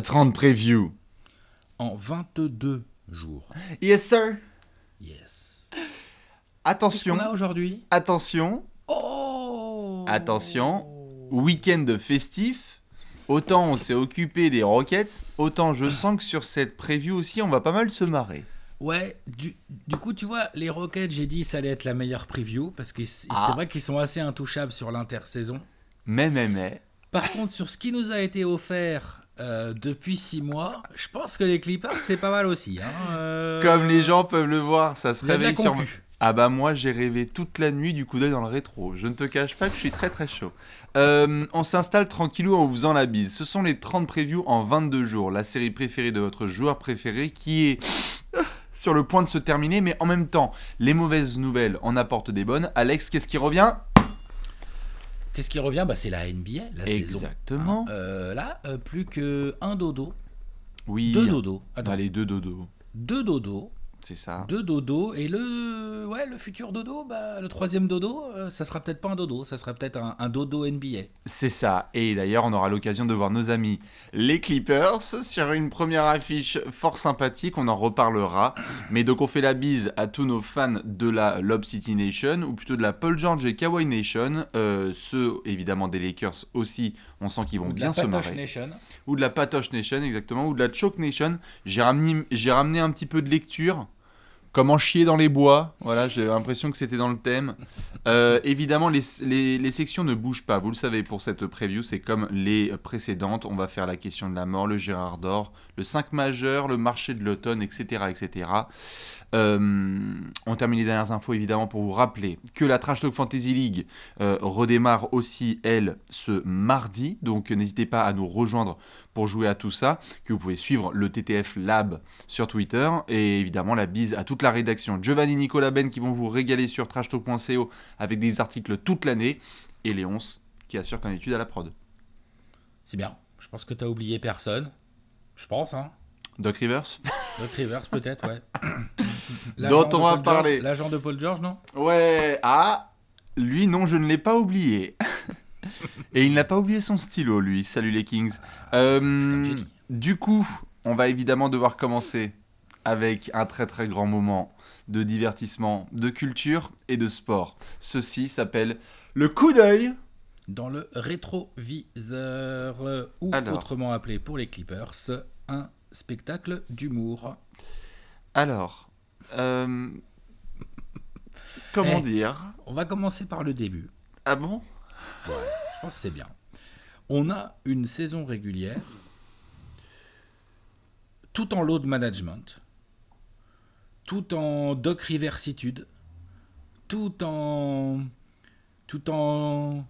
30 previews. En 22 jours. Yes, sir. Yes. Attention. On a aujourd'hui Attention. Oh Attention. Week-end festif. Autant on s'est occupé des roquettes autant je sens que sur cette preview aussi, on va pas mal se marrer. Ouais, du, coup, tu vois, les roquettes j'ai dit, ça allait être la meilleure preview, parce que ah. c'est vrai qu'ils sont assez intouchables sur l'intersaison. Mais, mais, mais. Par contre, sur ce qui nous a été offert euh, depuis six mois, je pense que les Clippers, c'est pas mal aussi. Hein. Euh, Comme les gens peuvent le voir, ça se réveille sur Ah bah moi, j'ai rêvé toute la nuit du coup d'œil dans le rétro. Je ne te cache pas que je suis très très chaud. Euh, on s'installe tranquillou en vous en la bise. Ce sont les 30 previews en 22 jours. La série préférée de votre joueur préféré qui est sur le point de se terminer, mais en même temps, les mauvaises nouvelles en apportent des bonnes. Alex, qu'est-ce qui revient Qu'est-ce qui revient bah, C'est la NBA, la saison. Exactement. Hein, euh, là, euh, plus que un dodo. Oui. Deux dodos. Attends. Allez, bah, deux dodos. Deux dodos. C'est ça. Deux Dodo Et le, ouais, le futur dodo, bah, le troisième dodo, euh, ça sera peut-être pas un dodo, ça sera peut-être un, dodo NBA. C'est ça. Et d'ailleurs, on aura l'occasion de voir nos amis les Clippers sur une première affiche fort sympathique. On en reparlera. Mais donc, on fait la bise à tous nos fans de la Lob City Nation, ou plutôt de la Paul George et Kawhi Nation. Euh, ceux, évidemment, des Lakers aussi. On sent qu'ils vont bien se marrer. Nation. Ou de la Patoche Nation, exactement. Ou de la Choke Nation. J'ai ramené, j'ai ramené un petit peu de lecture Comment chier dans les bois Voilà, j'ai l'impression que c'était dans le thème. Euh, évidemment, les, les, sections ne bougent pas. Vous le savez, pour cette preview, c'est comme les précédentes. On va faire la question de la mort, le Gérard d'Or, le 5 majeur, le marché de l'automne, etc. etc. Euh, on termine les dernières infos évidemment pour vous rappeler que la Trash Talk Fantasy League euh, redémarre aussi elle ce mardi. Donc n'hésitez pas à nous rejoindre pour jouer à tout ça. Que vous pouvez suivre le TTF Lab sur Twitter et évidemment la bise à toute la rédaction Giovanni Nicolas Ben qui vont vous régaler sur trashtalk.co avec des articles toute l'année et Léonce qui assure qu'on étude à la prod. C'est bien. Je pense que tu t'as oublié personne. Je pense hein. Doc Rivers Le Rivers, peut-être, ouais. Dont on va parler. L'agent de Paul George, non Ouais, ah, lui, non, je ne l'ai pas oublié. Et il n'a pas oublié son stylo, lui. Salut les Kings. Ah, euh, du coup, on va évidemment devoir commencer avec un très très grand moment de divertissement, de culture et de sport. Ceci s'appelle le coup d'œil dans le rétroviseur, euh, ou autrement appelé pour les Clippers, un spectacle d'humour. Alors, euh, comment eh, dire On va commencer par le début. Ah bon Ouais, je pense que c'est bien. On a une saison régulière, tout en load management, tout en doc riversitude, tout en. tout en.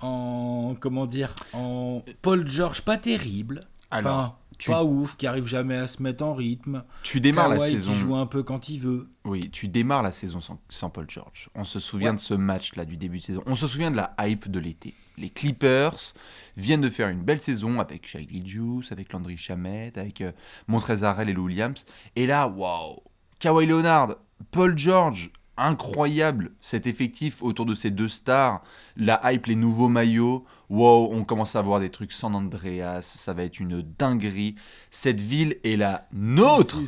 en. comment dire en Paul George pas terrible. Alors tu... pas ouf, qui arrive jamais à se mettre en rythme. Tu démarres la saison. Qui joue un peu quand il veut. Oui, tu démarres la saison sans, Paul George. On se souvient de ce match-là du début de saison. On se souvient de la hype de l'été. Les Clippers viennent de faire une belle saison avec Shai Juice, avec Landry Chamet, avec euh, Montrezarel et Lou Williams. Et là, waouh Kawhi Leonard, Paul George, incroyable cet effectif autour de ces deux stars. La hype, les nouveaux maillots. Wow, on commence à voir des trucs sans Andreas. Ça va être une dinguerie. Cette ville est la nôtre.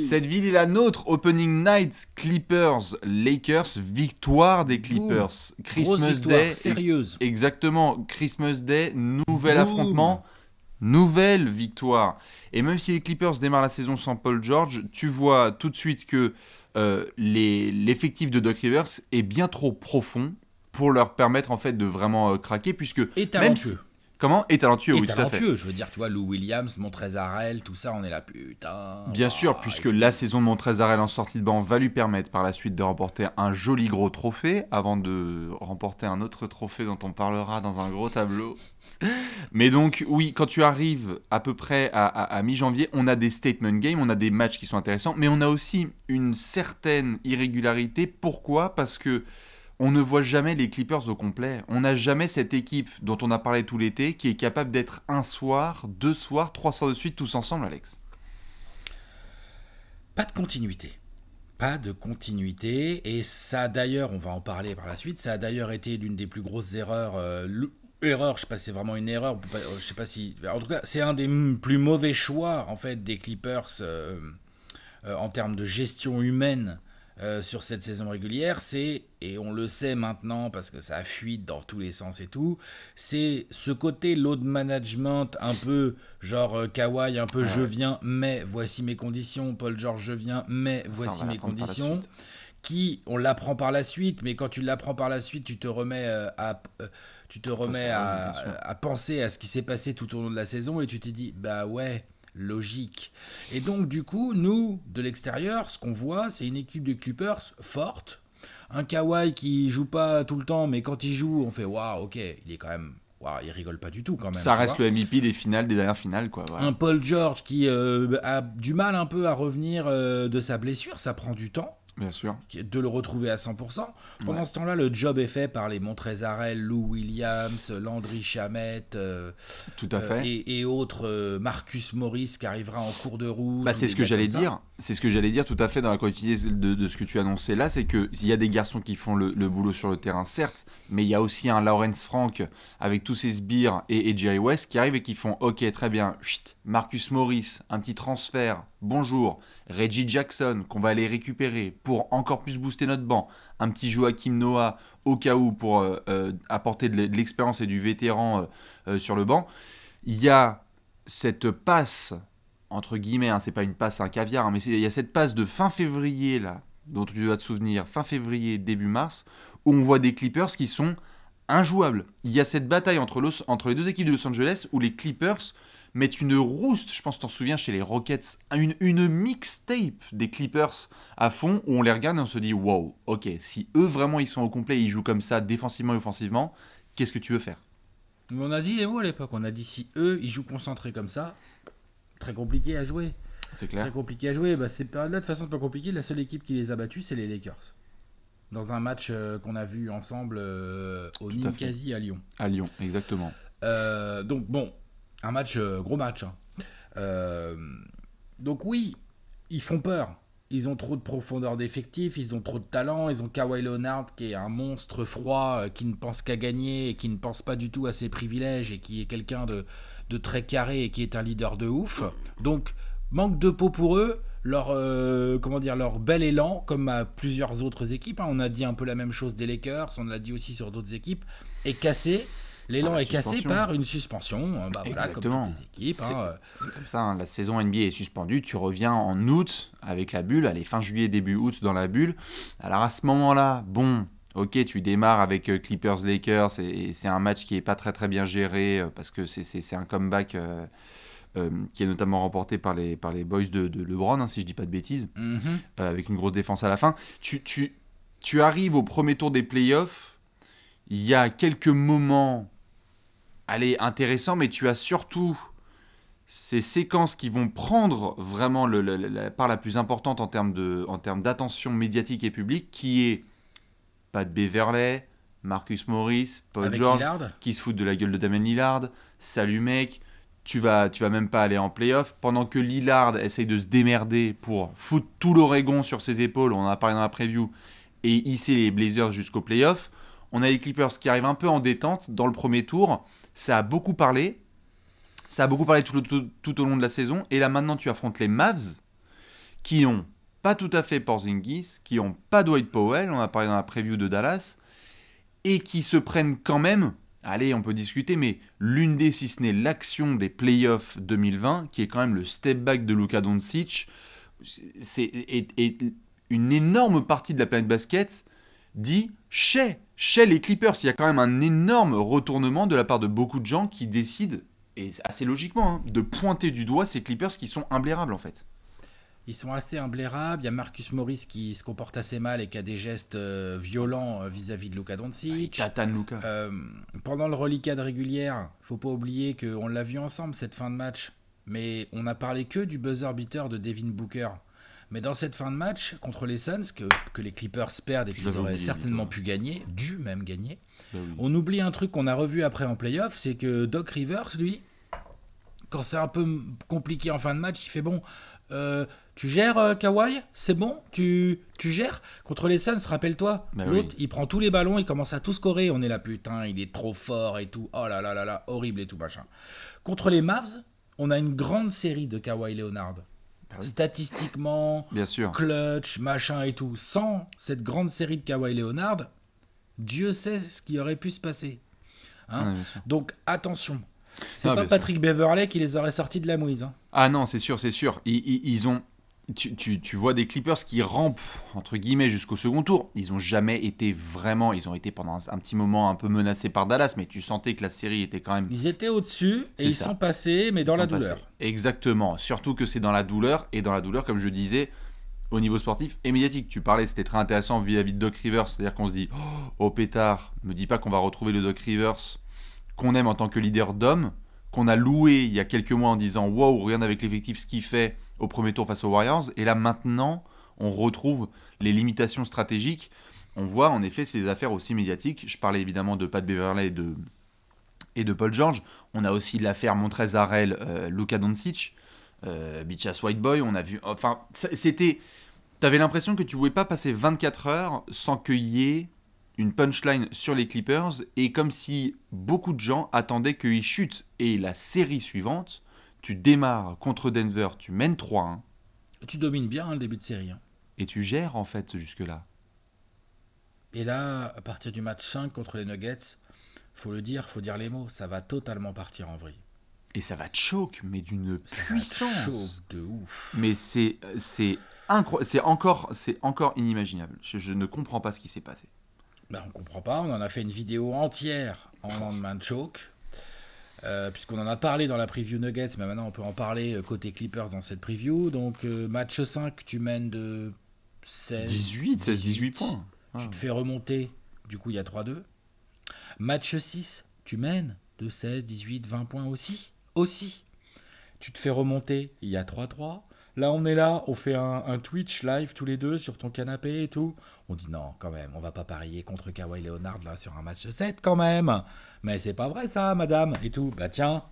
Cette ville est la nôtre. Opening night, Clippers, Lakers, victoire des Clippers. Christmas Day. Sérieuse. Exactement. Christmas Day, nouvel affrontement. Nouvelle victoire. Et même si les Clippers démarrent la saison sans Paul George, tu vois tout de suite que euh, l'effectif de Doc Rivers est bien trop profond pour leur permettre en fait de vraiment euh, craquer puisque et même Comment Et talentueux, et oui, talentueux, je veux dire, tu Lou Williams, Montrezarel, tout ça, on est là, putain. Bien sûr, ah, puisque la saison de Montrezarel en sortie de banc va lui permettre par la suite de remporter un joli gros trophée avant de remporter un autre trophée dont on parlera dans un gros tableau. Mais donc, oui, quand tu arrives à peu près à, à mi-janvier, on a des statement games, on a des matchs qui sont intéressants, mais on a aussi une certaine irrégularité. Pourquoi Parce que on ne voit jamais les Clippers au complet. On n'a jamais cette équipe dont on a parlé tout l'été qui est capable d'être un soir, deux soirs, trois soirs de suite tous ensemble, Alex. Pas de continuité. Pas de continuité. Et ça, d'ailleurs, on va en parler par la suite, ça a d'ailleurs été l'une des plus grosses erreurs. Euh, erreur, je sais pas si c'est vraiment une erreur, euh, je sais pas si... En tout cas, c'est un des plus mauvais choix, en fait, des Clippers euh, en termes de gestion humaine euh, sur cette saison régulière, c'est, et on le sait maintenant parce que ça fuite dans tous les sens et tout, c'est ce côté load management un peu genre euh, kawaii, un peu ah je viens, mais voici mes conditions, Paul George je viens, mais voici mes conditions qui on l'apprend par la suite, mais quand tu l'apprends par la suite, tu te remets euh, à, tu te remets à, penser à ce qui s'est passé tout au long de la saison et tu te dis bah ouais, logique. Et donc, du coup, nous, de l'extérieur, ce qu'on voit, c'est une équipe de Clippers forte. Un Kawhi qui joue pas tout le temps, mais quand il joue, on fait waouh, ok, il est quand même Wow, il rigole pas du tout quand même. Ça reste le MVP des finales, des dernières finales. Quoi, Un Paul George qui euh, a du mal un peu à revenir euh, de sa blessure, ça prend du temps. Bien sûr. De le retrouver à 100%. Pendant ce temps-là, le job est fait par les Montrezarel, Lou Williams, Landry Chamette. Euh, Tout à euh, fait. et, autres, euh, Marcus Morris qui arrivera en cours de route. Bah, c'est ce que j'allais dire c'est ce que j'allais dire tout à fait dans la continuité de, ce que tu annonçais là, c'est que qu'il y a des garçons qui font le, boulot sur le terrain, certes, mais il y a aussi un Lawrence Frank avec tous ses sbires et, Jerry West qui arrivent et qui font Ok, très bien, Marcus Morris, un petit transfert, bonjour, Reggie Jackson qu'on va aller récupérer pour encore plus booster notre banc, un petit joueur Joachim Noah au cas où pour euh, euh, apporter de l'expérience et du vétéran euh, sur le banc. Il y a cette passe entre guillemets, hein, c'est pas une passe, un caviar, hein, mais il y a cette passe de fin février là, dont tu dois te souvenir, fin février, début mars, où on voit des Clippers qui sont injouables. Il y a cette bataille entre, les deux équipes de Los Angeles où les Clippers mettent une rouste, je pense que tu t'en souviens, chez les Rockets, une, mixtape des Clippers à fond, où on les regarde et on se dit, wow, ok, si eux vraiment ils sont au complet, ils jouent comme ça, défensivement et offensivement, qu'est-ce que tu veux faire on a dit les mots à l'époque, on a dit si eux ils jouent concentrés comme ça, très compliqué à jouer. C'est clair. Très compliqué à jouer. Bah, toute façon, là de façon pas compliqué. la seule équipe qui les a battus, c'est les Lakers. Dans un match euh, qu'on a vu ensemble euh, au à, Lyon. À Lyon, exactement. Euh, donc, bon, un match, gros match. Hein. donc, oui, ils font peur. Ils ont trop de profondeur d'effectifs, ils ont trop de talent, ils ont Kawhi Leonard qui est un monstre froid, qui ne pense qu'à gagner, et qui ne pense pas du tout à ses privilèges et qui est quelqu'un de, de très carré et qui est un leader de ouf. Donc, manque de peau pour eux. Leur, euh, comment dire, leur bel élan, comme à plusieurs autres équipes. Hein. On a dit un peu la même chose des Lakers, on l'a dit aussi sur d'autres équipes, est cassé. L'élan ah, est cassé par une suspension, hein, bah, voilà, comme hein. C'est comme ça, la saison NBA est suspendue, tu reviens en août avec la bulle, allez, fin juillet, début août dans la bulle. Alors à ce moment-là, bon, ok, tu démarres avec euh, Clippers-Lakers et, c'est un match qui n'est pas très très bien géré euh, parce que c'est un comeback euh, qui est notamment remporté par les, par les boys de, LeBron, hein, si je dis pas de bêtises, mhm. avec une grosse défense à la fin. Tu, tu, tu arrives au premier tour des playoffs, il y a quelques moments, allez, intéressants, mais tu as surtout ces séquences qui vont prendre vraiment le, la part la plus importante en termes d'attention médiatique et publique, qui est de Beverley, Marcus Morris, Paul George, qui se foutent de la gueule de Damien Lillard. Salut mec, tu vas, tu vas même pas aller en playoff. Pendant que Lillard essaye de se démerder pour foutre tout l'Oregon sur ses épaules, on en a parlé dans la preview, et hisser les Blazers jusqu'au playoff, on a les Clippers qui arrivent un peu en détente dans le premier tour. Ça a beaucoup parlé. Ça a beaucoup parlé tout au long de la saison. Et là maintenant, tu affrontes les Mavs qui ont pas tout à fait Porzingis, qui n'ont pas Dwight Powell, on a parlé dans la preview de Dallas, et qui se prennent quand même, allez, on peut discuter, mais l'une des, si ce n'est l'action des playoffs 2020, qui est quand même le step back de Luka Doncic, c'est et, une énorme partie de la planète basket dit chez chez les Clippers. Il y a quand même un énorme retournement de la part de beaucoup de gens qui décident, et assez logiquement, hein, de pointer du doigt ces Clippers qui sont imblairables en fait. Ils sont assez imblairables. Il y a Marcus Morris qui se comporte assez mal et qui a des gestes euh, violents euh, vis-à-vis de Luka Doncic. Ah, Luka. Euh, pendant le reliquat de régulière, faut pas oublier qu'on l'a vu ensemble cette fin de match. Mais on n'a parlé que du buzzer beater de Devin Booker. Mais dans cette fin de match contre les Suns, que, que les Clippers perdent et qu'ils auraient certainement pu gagner, dû même gagner, bah on oublie un truc qu'on a revu après en playoff, c'est que Doc Rivers, lui, quand c'est un peu compliqué en fin de match, il fait bon, tu gères euh, Kawhi C'est bon tu, tu gères Contre les Suns, rappelle-toi. Ben l'autre, il prend tous les ballons, il commence à tout scorer. On est là, putain, il est trop fort et tout. Oh là là là là, horrible et tout machin. Contre les Mavs, on a une grande série de Kawhi Leonard. Ben Statistiquement, Bien sûr. clutch, machin et tout. Sans cette grande série de Kawhi Leonard, Dieu sait ce qui aurait pu se passer. Hein. Donc attention, c'est pas Patrick Beverley qui les aurait sortis de la mouise. Hein. Ah non, c'est sûr, c'est sûr. ils, ils, ont, tu, vois des Clippers qui rampent entre guillemets jusqu'au second tour. Ils ont jamais été vraiment. Ils ont été pendant un, petit moment un peu menacés par Dallas, mais tu sentais que la série était quand même. Ils étaient au-dessus et ils sont passés, mais dans la douleur. Exactement. Surtout que c'est dans la douleur et dans la douleur, comme je disais, au niveau sportif et médiatique. Tu parlais, c'était très intéressant vis-à-vis de Doc Rivers, c'est-à-dire qu'on se dit, oh, pétard oh, !» pétard, me dis pas qu'on va retrouver le Doc Rivers qu'on aime en tant que leader d'homme qu'on a loué il y a quelques mois en disant Wow, rien avec l'effectif ce qu'il fait au premier tour face aux Warriors. Et là maintenant, on retrouve les limitations stratégiques. On voit en effet ces affaires aussi médiatiques. Je parlais évidemment de Pat Beverley et de, et de Paul George. On a aussi l'affaire Montrezarel, euh, Luka Doncic, euh, Bichas Whiteboy. On a vu. Enfin, c'était. T'avais l'impression que tu pouvais pas passer 24 heures sans cueillir une punchline sur les Clippers et comme si beaucoup de gens attendaient qu'ils chutent. Et la série suivante, tu démarres contre Denver, tu mènes 3-1. Tu domines bien hein, le début de série. Hein. Et tu gères en fait jusque-là. Et là, à partir du match 5 contre les Nuggets, faut le dire, faut dire les mots, ça va totalement partir en vrille. Et ça va te choke, mais d'une puissance. de ouf. Mais c'est c'est c'est encore c'est encore inimaginable. je ne comprends pas ce qui s'est passé. On ben, on comprend pas. On en a fait une vidéo entière en lendemain de choke. Euh, puisqu'on en a parlé dans la preview Nuggets, mais maintenant on peut en parler euh, côté Clippers dans cette preview. Donc euh, match 5, tu mènes de 16, 18, 16, 18, points. Tu te fais remonter, du coup il y a 3-2. Match 6, tu mènes de 16, 18, 20 points aussi. Aussi. Tu te fais remonter, il y a 3-3. Là, on est là, on fait un, Twitch live tous les deux sur ton canapé et tout. On dit non, quand même, on va pas parier contre Kawhi Leonard là sur un match 7 quand même. Mais c'est pas vrai ça, madame, et tout. Bah tiens,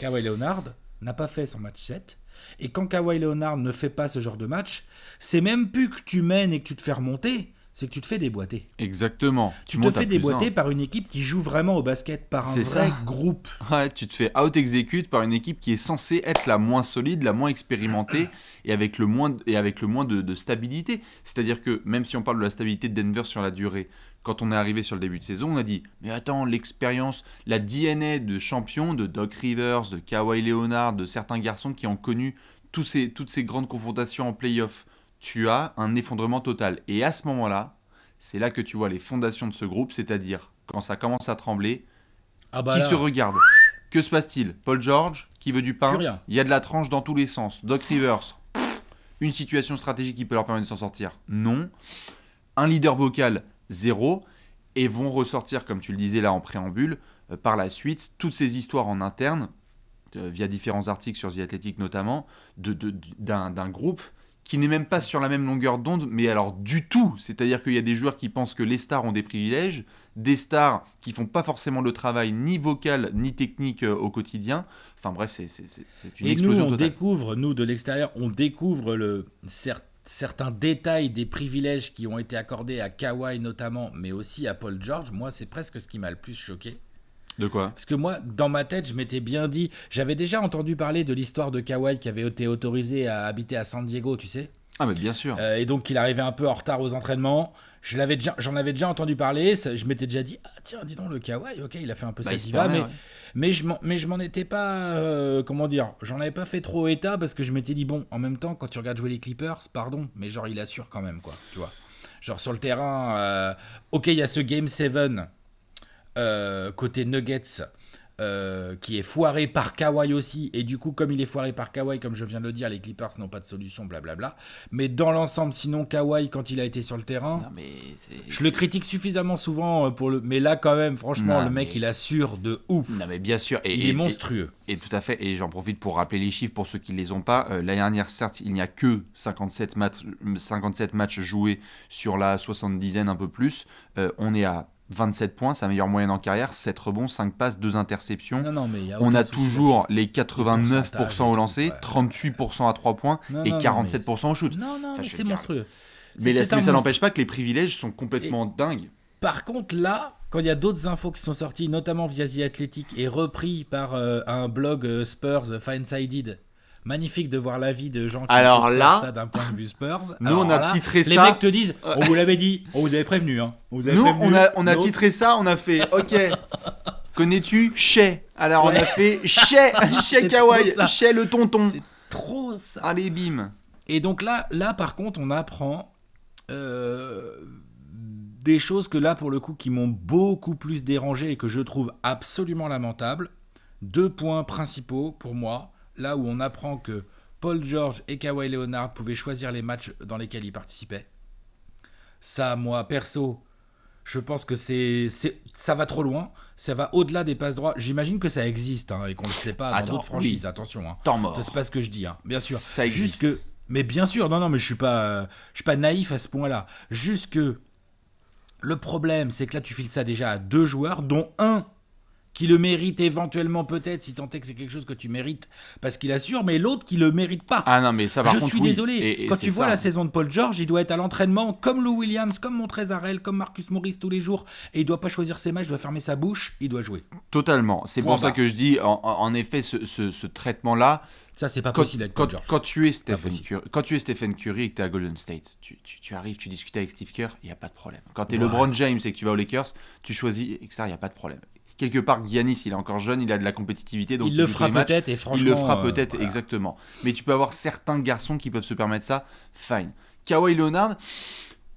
Kawhi Leonard n'a pas fait son match 7. Et quand Kawhi Leonard ne fait pas ce genre de match, c'est même plus que tu mènes et que tu te fais remonter c'est que tu te fais déboîter. Exactement. Tu, te fais déboîter par une équipe qui joue vraiment au basket, par un vrai ça. groupe. Ouais, tu te fais out-exécute par une équipe qui est censée être la moins solide, la moins expérimentée et avec le moins, et avec le moins de, stabilité. C'est-à-dire que même si on parle de la stabilité de Denver sur la durée, quand on est arrivé sur le début de saison, on a dit Mais attends, l'expérience, la DNA de champion de Doc Rivers, de Kawhi Leonard, de certains garçons qui ont connu toutes ces grandes confrontations en playoffs tu as un effondrement total. Et à ce moment-là, c'est là que tu vois les fondations de ce groupe, c'est-à-dire quand ça commence à trembler, ah bah qui se regarde Que se passe-t-il Paul George, qui veut du pain Il y a de la tranche dans tous les sens. Doc Rivers, une situation stratégique qui peut leur permettre de s'en sortir Non. Un leader vocal, zéro. Et vont ressortir, comme tu le disais là en préambule, euh, par la suite, toutes ces histoires en interne, euh, via différents articles sur The Athletic notamment, d'un de, groupe qui n'est même pas sur la même longueur d'onde, mais alors du tout. C'est-à-dire qu'il y a des joueurs qui pensent que les stars ont des privilèges, des stars qui font pas forcément le travail ni vocal ni technique euh, au quotidien. Enfin bref, c'est une Et nous, on découvre, nous de l'extérieur, on découvre certains détails des privilèges qui ont été accordés à Kawhi notamment, mais aussi à Paul George, moi c'est presque ce qui m'a le plus choqué. De quoi Parce que moi, dans ma tête, je m'étais bien dit, j'avais déjà entendu parler de l'histoire de Kawhi qui avait été autorisé à habiter à San Diego, tu sais. Ah mais bien sûr. Euh, et donc il arrivait un peu en retard aux entraînements. Je l'avais j'en avais déjà entendu parler. je m'étais déjà dit, ah tiens, dis donc le Kawhi, ok, il a fait un peu ça, bah, sa diva, mais, je m'en, mais je m'en étais pas, euh, comment dire, j'en avais pas fait trop état parce que je m'étais dit bon, en même temps, quand tu regardes jouer les Clippers, pardon, mais genre il assure quand même quoi, tu vois. Genre sur le terrain, euh, ok, il y a ce game 7 euh, côté Nuggets, euh, qui est foiré par Kawhi aussi. Et du coup, comme il est foiré par Kawhi, comme je viens de le dire, les Clippers n'ont pas de solution, blablabla. Mais dans l'ensemble, sinon, Kawhi, quand il a été sur le terrain, je le critique suffisamment souvent euh, pour le. Mais là, quand même, franchement, le mec, il assure de ouf. mais bien sûr. Et, il est monstrueux. Et, tout à fait. Et j'en profite pour rappeler les chiffres pour ceux qui ne les ont pas. la dernière, certes, il n'y a que 57, 57 matchs joués sur la 70 un peu plus. on est à 27 points, sa meilleure moyenne en carrière, 7 rebonds, 5 passes, 2 interceptions. on a toujours les 89% au lancer, 38% à 3 points et 47% au shoot. c'est monstrueux. Mais, ça n'empêche pas que les privilèges sont complètement dingues. Par contre, là, quand il y a d'autres infos qui sont sorties, notamment via The Athletic et repris par euh, un blog euh, Spurs euh, Fine Magnifique de voir la vie de gens qui Alors là, d'un point de vue Spurs. Nous, on a titré les ça. mecs te disent, on vous l'avait dit, on vous avait prévenu. nous, on a, titré ça, on a fait, ok, connais-tu Chez Alors on a fait Chez, Chez Kawaii, le tonton. C'est trop ça. Allez, bim. Et donc là, là par contre, on apprend euh, des choses que là, pour le coup, qui m'ont beaucoup plus dérangé et que je trouve absolument lamentable. Deux points principaux pour moi là où on apprend que Paul George et Kawhi Leonard pouvaient choisir les matchs dans lesquels ils participaient. Ça, moi, perso, je pense que c'est, ça va trop loin, ça va au-delà des passes droits. J'imagine que ça existe hein, et qu'on ne le sait pas dans d'autres franchises. Attention, hein. temps mort. C'est pas ce que je dis, hein. bien sûr. Ça existe. mais bien sûr, non, non, mais je suis pas, je suis pas naïf à ce point-là. Juste que le problème, c'est que là, tu files ça déjà à deux joueurs, dont un qui le mérite éventuellement peut-être, si tant est que c'est quelque chose que tu mérites parce qu'il assure, mais l'autre qui le mérite pas. Ah non, mais ça va. Je suis désolé. Quand tu vois la saison de Paul George, il doit être à l'entraînement comme Lou Williams, comme Montrezarel, comme Marcus Morris tous les jours, et il doit pas choisir ses matchs, il doit fermer sa bouche, il doit jouer. Totalement. C'est pour ça que je dis, en, effet, ce, ce, traitement-là. Ça, c'est pas quand, possible quand, quand, tu es Stephen Curry, quand tu es Stephen Curry et que tu es à Golden State, tu, tu, arrives, tu discutes avec Steve Kerr, il n'y a pas de problème. Quand tu es LeBron James et que tu vas aux Lakers, tu choisis, etc., il n'y a pas de problème quelque part, Giannis, il est encore jeune, il a de la compétitivité, donc il, le fera peut-être, et franchement, il le fera euh, peut-être, exactement. Mais tu peux avoir certains garçons qui peuvent se permettre ça, fine. Kawhi Leonard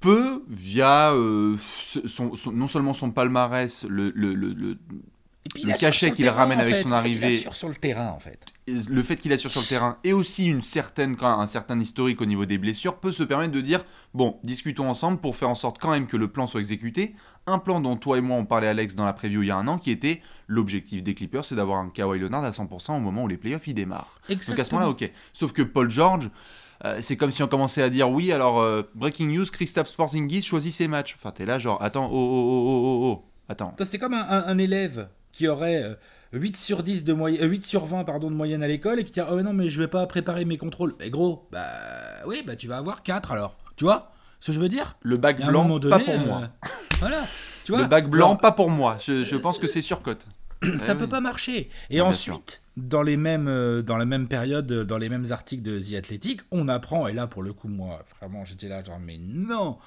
peut, via euh, son, non seulement son palmarès, le, le le cachet qu'il ramène avec son arrivée. sur le terrain, en fait. Le fait qu'il assure sur le terrain et aussi une certaine, un certain historique au niveau des blessures peut se permettre de dire bon, discutons ensemble pour faire en sorte quand même que le plan soit exécuté. Un plan dont toi et moi on parlait, Alex, dans la preview il y a un an, qui était l'objectif des Clippers, c'est d'avoir un Kawhi Leonard à 100% au moment où les playoffs y démarrent. Donc à ce moment-là, ok. Sauf que Paul George. Euh, c'est comme si on commençait à dire oui, alors euh, breaking news, Christophe Porzingis choisit ses matchs. Enfin, t'es là genre, attends, oh, oh, oh, oh, oh, oh, oh. attends. C'était comme un élève qui aurait 8 euh, sur 10 de 8 euh, sur 20 pardon, de moyenne à l'école et qui dirait « "Oh non mais je vais pas préparer mes contrôles." Mais gros, bah oui, bah tu vas avoir 4 alors. Tu vois ce que je veux dire Le bac blanc pas pour moi. Euh, voilà. Tu vois Le bac blanc pas pour moi. Je, pense que c'est surcote. ça ne eh peut pas marcher. Et ah, ensuite, dans les mêmes dans la même période, dans les mêmes articles de The Athletic, on apprend et là pour le coup moi vraiment j'étais là genre mais non,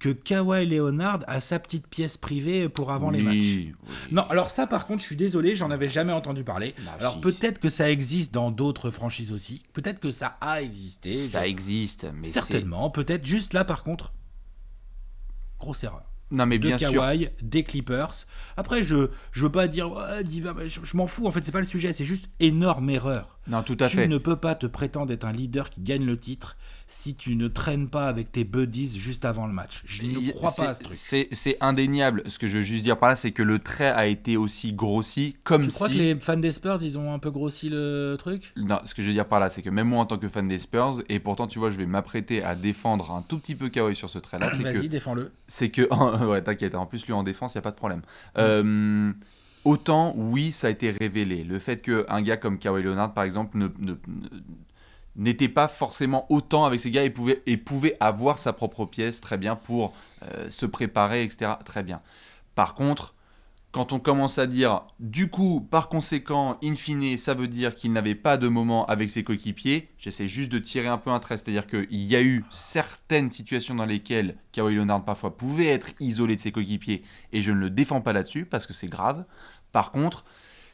que Kawhi Leonard a sa petite pièce privée pour avant les matchs. Non, alors ça par contre, je suis désolé, j'en avais jamais entendu parler. Bah, alors peut-être que ça existe dans d'autres franchises aussi, peut-être que ça a existé. Ça existe, mais certainement, peut-être juste là par contre, grosse erreur. Non mais de bien Kawhi, des Clippers. Après, je je veux pas dire je, m'en fous. En fait, c'est pas le sujet. C'est juste énorme erreur. Non, tout à fait. Tu ne peux pas te prétendre être un leader qui gagne le titre si tu ne traînes pas avec tes buddies juste avant le match. Je ne crois pas à ce truc. C'est indéniable. Ce que je veux juste dire par là, c'est que le trait a été aussi grossi comme tu si. Tu crois que les fans des Spurs, ils ont un peu grossi le truc Non, ce que je veux dire par là, c'est que même moi en tant que fan des Spurs, et pourtant, tu vois, je vais m'apprêter à défendre un tout petit peu Kawhi sur ce trait-là. Vas-y, défends-le. C'est que. ouais, t'inquiète. En plus, lui en défense, il n'y a pas de problème. Euh, autant, oui, ça a été révélé. Le fait qu'un gars comme Kawhi Leonard, par exemple, ne, n'était pas forcément autant avec ses gars et pouvait, et pouvait avoir sa propre pièce très bien pour euh, se préparer, etc. Très bien. Par contre, quand on commence à dire du coup, par conséquent, in fine, ça veut dire qu'il n'avait pas de moment avec ses coéquipiers, j'essaie juste de tirer un peu un trait, c'est-à-dire qu'il y a eu certaines situations dans lesquelles Kawhi Leonard parfois pouvait être isolé de ses coéquipiers, et je ne le défends pas là-dessus parce que c'est grave. Par contre,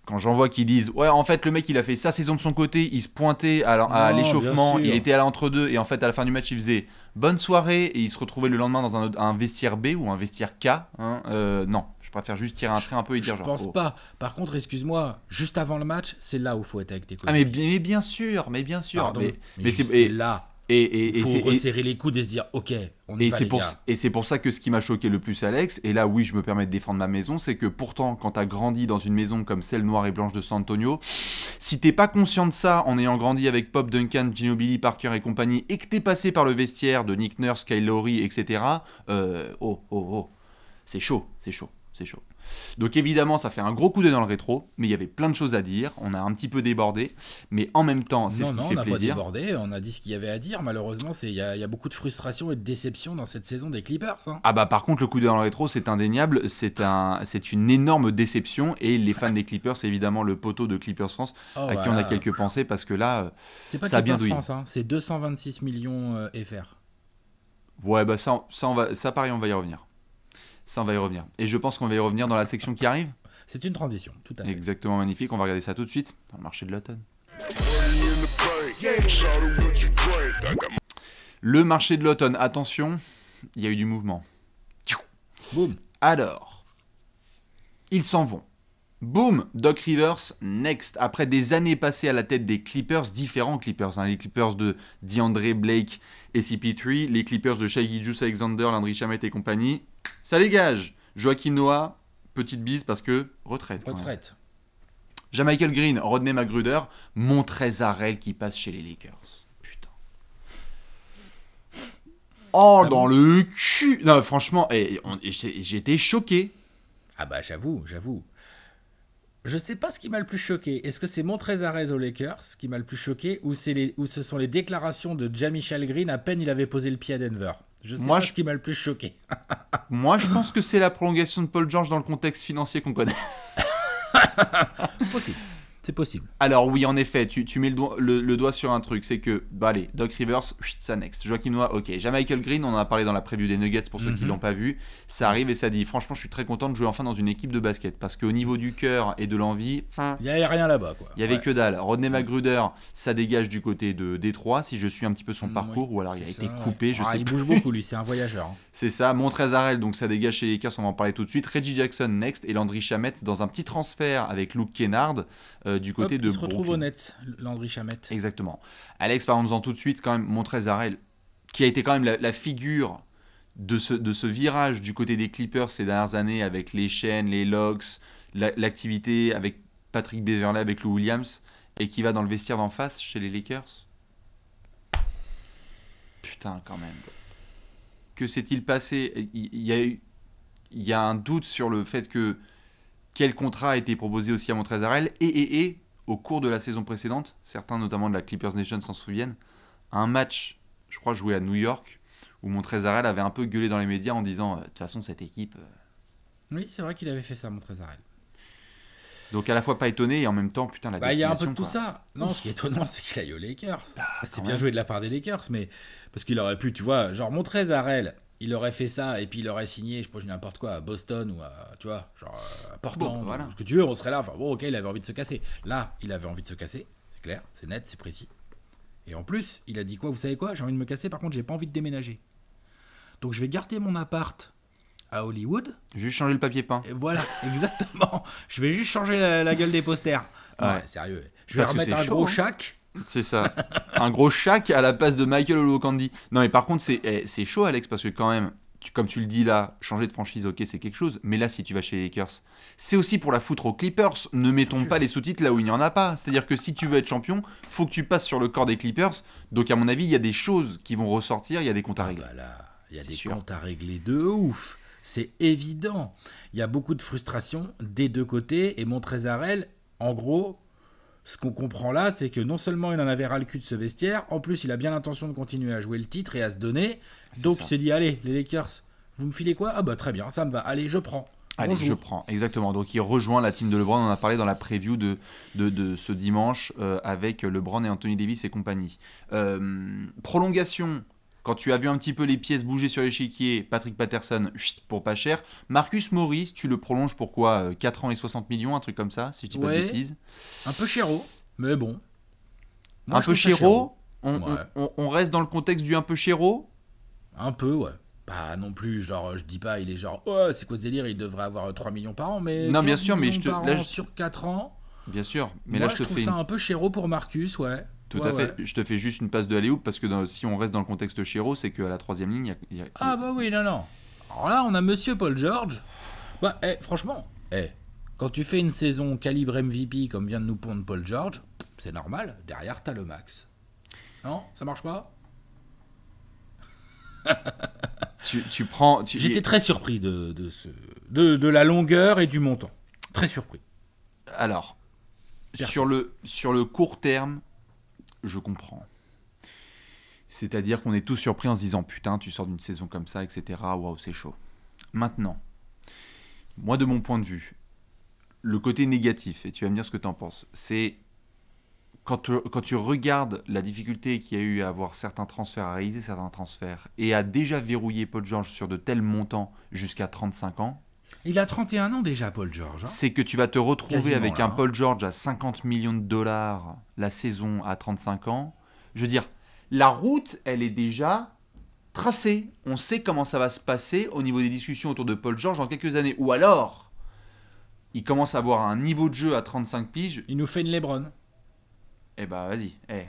quand j'en vois qui disent ouais en fait le mec il a fait sa saison de son côté il se pointait à, l'échauffement il était à l'entre-deux et en fait à la fin du match il faisait bonne soirée et il se retrouvait le lendemain dans un, vestiaire B ou un vestiaire K hein, euh, non je préfère juste tirer un trait un peu et dire je ne pense oh. pas par contre excuse-moi juste avant le match c'est là où faut être avec tes collègues ah mais, bien sûr mais bien sûr Pardon, mais c'est là et, faut resserrer les coudes et dire ok on est c'est pour gars. et c'est pour ça que ce qui m'a choqué le plus Alex et là oui je me permets de défendre ma maison c'est que pourtant quand t'as grandi dans une maison comme celle noire et blanche de San Antonio si t'es pas conscient de ça en ayant grandi avec Pop Duncan Ginobili Parker et compagnie et que t'es passé par le vestiaire de Nick Nurse Kyle Lowry etc euh, oh oh oh c'est chaud c'est chaud c'est chaud donc évidemment, ça fait un gros coup d'œil dans le rétro, mais il y avait plein de choses à dire. On a un petit peu débordé, mais en même temps, c'est ce qui non, on a Pas débordé, on a dit ce qu'il y avait à dire. Malheureusement, il y, a beaucoup de frustration et de déception dans cette saison des Clippers. Hein. Ah bah par contre, le coup d'œil dans le rétro, c'est indéniable. C'est une énorme déception et les fans des Clippers, c'est évidemment le poteau de Clippers France oh à qui on a quelques pensées parce que là, euh, c'est pas ça a bien France, hein. c'est 226 millions euh, FR. Ouais bah ça, ça, ça pareil, on va y revenir. Ça, on va y revenir. Et je pense qu'on va y revenir dans la section qui arrive. C'est une transition, tout à fait. Exactement magnifique. On va regarder ça tout de suite dans le marché de l'automne. Le marché de l'automne, attention, il y a eu du mouvement. Boum. Alors, ils s'en vont. Boom, Doc Rivers, next. Après des années passées à la tête des Clippers, différents Clippers, hein, les Clippers de D'André, Blake et CP3, les Clippers de Shaggy Juice Alexander, Landry Chamet et compagnie, ça dégage. Joachim Noah, petite bise parce que retraite. Retraite. Jamichael Green, Rodney Magruder, Montrezarel qui passe chez les Lakers. Putain. Oh, bah dans le cul Non, franchement, j'étais choqué. Ah bah j'avoue, j'avoue. Je sais pas ce qui m'a le plus choqué. Est-ce que c'est Montrezarel aux Lakers qui m'a le plus choqué ou, les, ou ce sont les déclarations de Jamichael Green à peine il avait posé le pied à Denver moi, je... ce qui m'a le plus choqué. moi, je pense que c'est la prolongation de Paul George dans le contexte financier qu'on connaît. Possible. C'est possible. Alors oui, en effet, tu, mets le doigt, sur un truc, c'est que, bah allez, Doc Rivers, ça next. Joaquim Noah, ok. Michael Green, on en a parlé dans la preview des Nuggets pour ceux qui mhm. l'ont pas vu. Ça mhm. arrive et ça dit, franchement, je suis très content de jouer enfin dans une équipe de basket parce qu'au niveau du cœur et de l'envie, il n'y avait rien là-bas. Il n'y avait que dalle. Rodney Magruder, ça dégage du côté de Détroit, si je suis un petit peu son mm, parcours, ou alors il a été coupé, je ah, sais Il bouge beaucoup, lui, c'est un voyageur. Hein. C'est ça. Arel, donc ça dégage chez les Lakers, on va en parler tout de suite. Reggie Jackson, next. Et Landry Chamette dans un petit transfert avec Luke Kennard. Euh, euh, du côté de. Il se retrouve au net, Landry Chamette. Exactement. Alex, parlons-en tout de suite quand même. Montrez Zarel, qui a été quand même la, figure de ce, de ce, virage du côté des Clippers ces dernières années avec les chaînes, les locks, l'activité avec Patrick Beverley, avec Lou Williams, et qui va dans le vestiaire d'en face chez les Lakers. Putain, quand même. Que s'est-il passé il, y a eu, il y a un doute sur le fait que quel contrat a été proposé aussi à Montrezarel et, et, au cours de la saison précédente, certains notamment de la Clippers Nation s'en souviennent, un match, je crois, joué à New York, où Montrezarel avait un peu gueulé dans les médias en disant, euh, de toute façon, cette équipe... Euh, oui, c'est vrai qu'il avait fait ça, Montrezarel. Donc à la fois pas étonné et en même temps, putain, la bah, Il y a un peu de tout ça. Non, ce qui est étonnant, c'est qu'il aille aux Lakers. Bah, c'est bien joué de la part des Lakers, mais parce qu'il aurait pu, tu vois, genre Montrezarel, il aurait fait ça et puis il aurait signé, je pense n'importe quoi, à Boston ou à, tu vois, genre euh, Portland, bah, voilà. ce que tu veux, on serait là. bon, ok, il avait envie de se casser. Là, il avait envie de se casser, c'est clair, c'est net, c'est précis. Et en plus, il a dit quoi Vous savez quoi J'ai envie de me casser, par contre, j'ai pas envie de déménager. Donc je vais garder mon appart à Hollywood. Juste changer le papier peint. Et voilà, exactement. je vais juste changer la, gueule des posters. Ouais, sérieux. Je vais remettre un gros hein. C'est ça. un gros chac à la place de Michael Holocandy. Non, mais par contre, eh, c'est chaud, Alex, parce que quand même, tu, comme tu le dis là, changer de franchise, ok, c'est quelque chose. Mais là, si tu vas chez les Lakers, c'est aussi pour la foutre aux Clippers. Ne mettons pas les sous-titres là où il n'y en a pas. C'est-à-dire que si tu veux être champion, faut que tu passes sur le corps des Clippers. Donc, à mon avis, il y a des choses qui vont ressortir, il y a des comptes à ah régler. Bah il y a des comptes à régler de ouf. C'est évident. Il y a beaucoup de frustration des deux côtés. Et Montrezarel, en gros, ce qu'on comprend là, c'est que non seulement il en avait ras le cul de ce vestiaire, en plus il a bien l'intention de continuer à jouer le titre et à se donner. Donc c'est il s'est dit allez, les Lakers, vous me filez quoi Ah bah très bien, ça me va. Allez, je prends. Allez, je prends, exactement. Donc il rejoint la team de LeBron, on en a parlé dans la preview de, de, ce dimanche euh, avec LeBron et Anthony Davis et compagnie. Euh, prolongation quand tu as vu un petit peu les pièces bouger sur l'échiquier, Patrick Patterson pour pas cher. Marcus Maurice, tu le prolonges pour quoi 4 euh, ans et 60 millions, un truc comme ça, si je dis pas de bêtises. Un peu chéro, mais bon. un peu chéro, on, reste dans le contexte du un peu chéro Un peu, ouais. Pas non plus, genre, je dis pas, il est genre, c'est quoi ce délire, il devrait avoir 3 euh, millions par an, mais. Non, bien sûr, mais je te. Là, sur 4 ans. Bien sûr, mais là je, trouve ça un peu chéro pour Marcus, ouais. Tout à fait. Je te fais juste une passe de aller parce que si on reste dans le contexte Chiro, c'est qu'à la troisième ligne, Ah bah oui, non, non. Alors là, on a Monsieur Paul George. Bah, eh, franchement, eh, quand tu fais une saison calibre MVP comme vient de nous pondre Paul George, c'est normal. Derrière, t'as le max. Non, ça marche pas. tu, prends. J'étais très surpris de, ce, de, la longueur et du montant. Très surpris. Alors, sur le, sur le court terme, je comprends. C'est-à-dire qu'on est tous surpris en se disant putain, tu sors d'une saison comme ça, etc. Waouh, c'est chaud. Maintenant, moi de mon point de vue, le côté négatif, et tu vas me dire ce que tu en penses, c'est quand quand tu, regardes la difficulté qu'il y a eu à avoir certains transferts, à réaliser certains transferts, et à déjà verrouiller Paul George sur de tels montants jusqu'à 35 ans, il a 31 ans déjà, Paul George. Hein. c'est que tu vas te retrouver avec un Paul George à 50 millions de dollars la saison à 35 ans. Je veux dire, la route, elle est déjà tracée. On sait comment ça va se passer au niveau des discussions autour de Paul George dans quelques années. Ou alors, il commence à avoir un niveau de jeu à 35 piges. Il nous fait une Lebron. Eh bah vas-y, eh.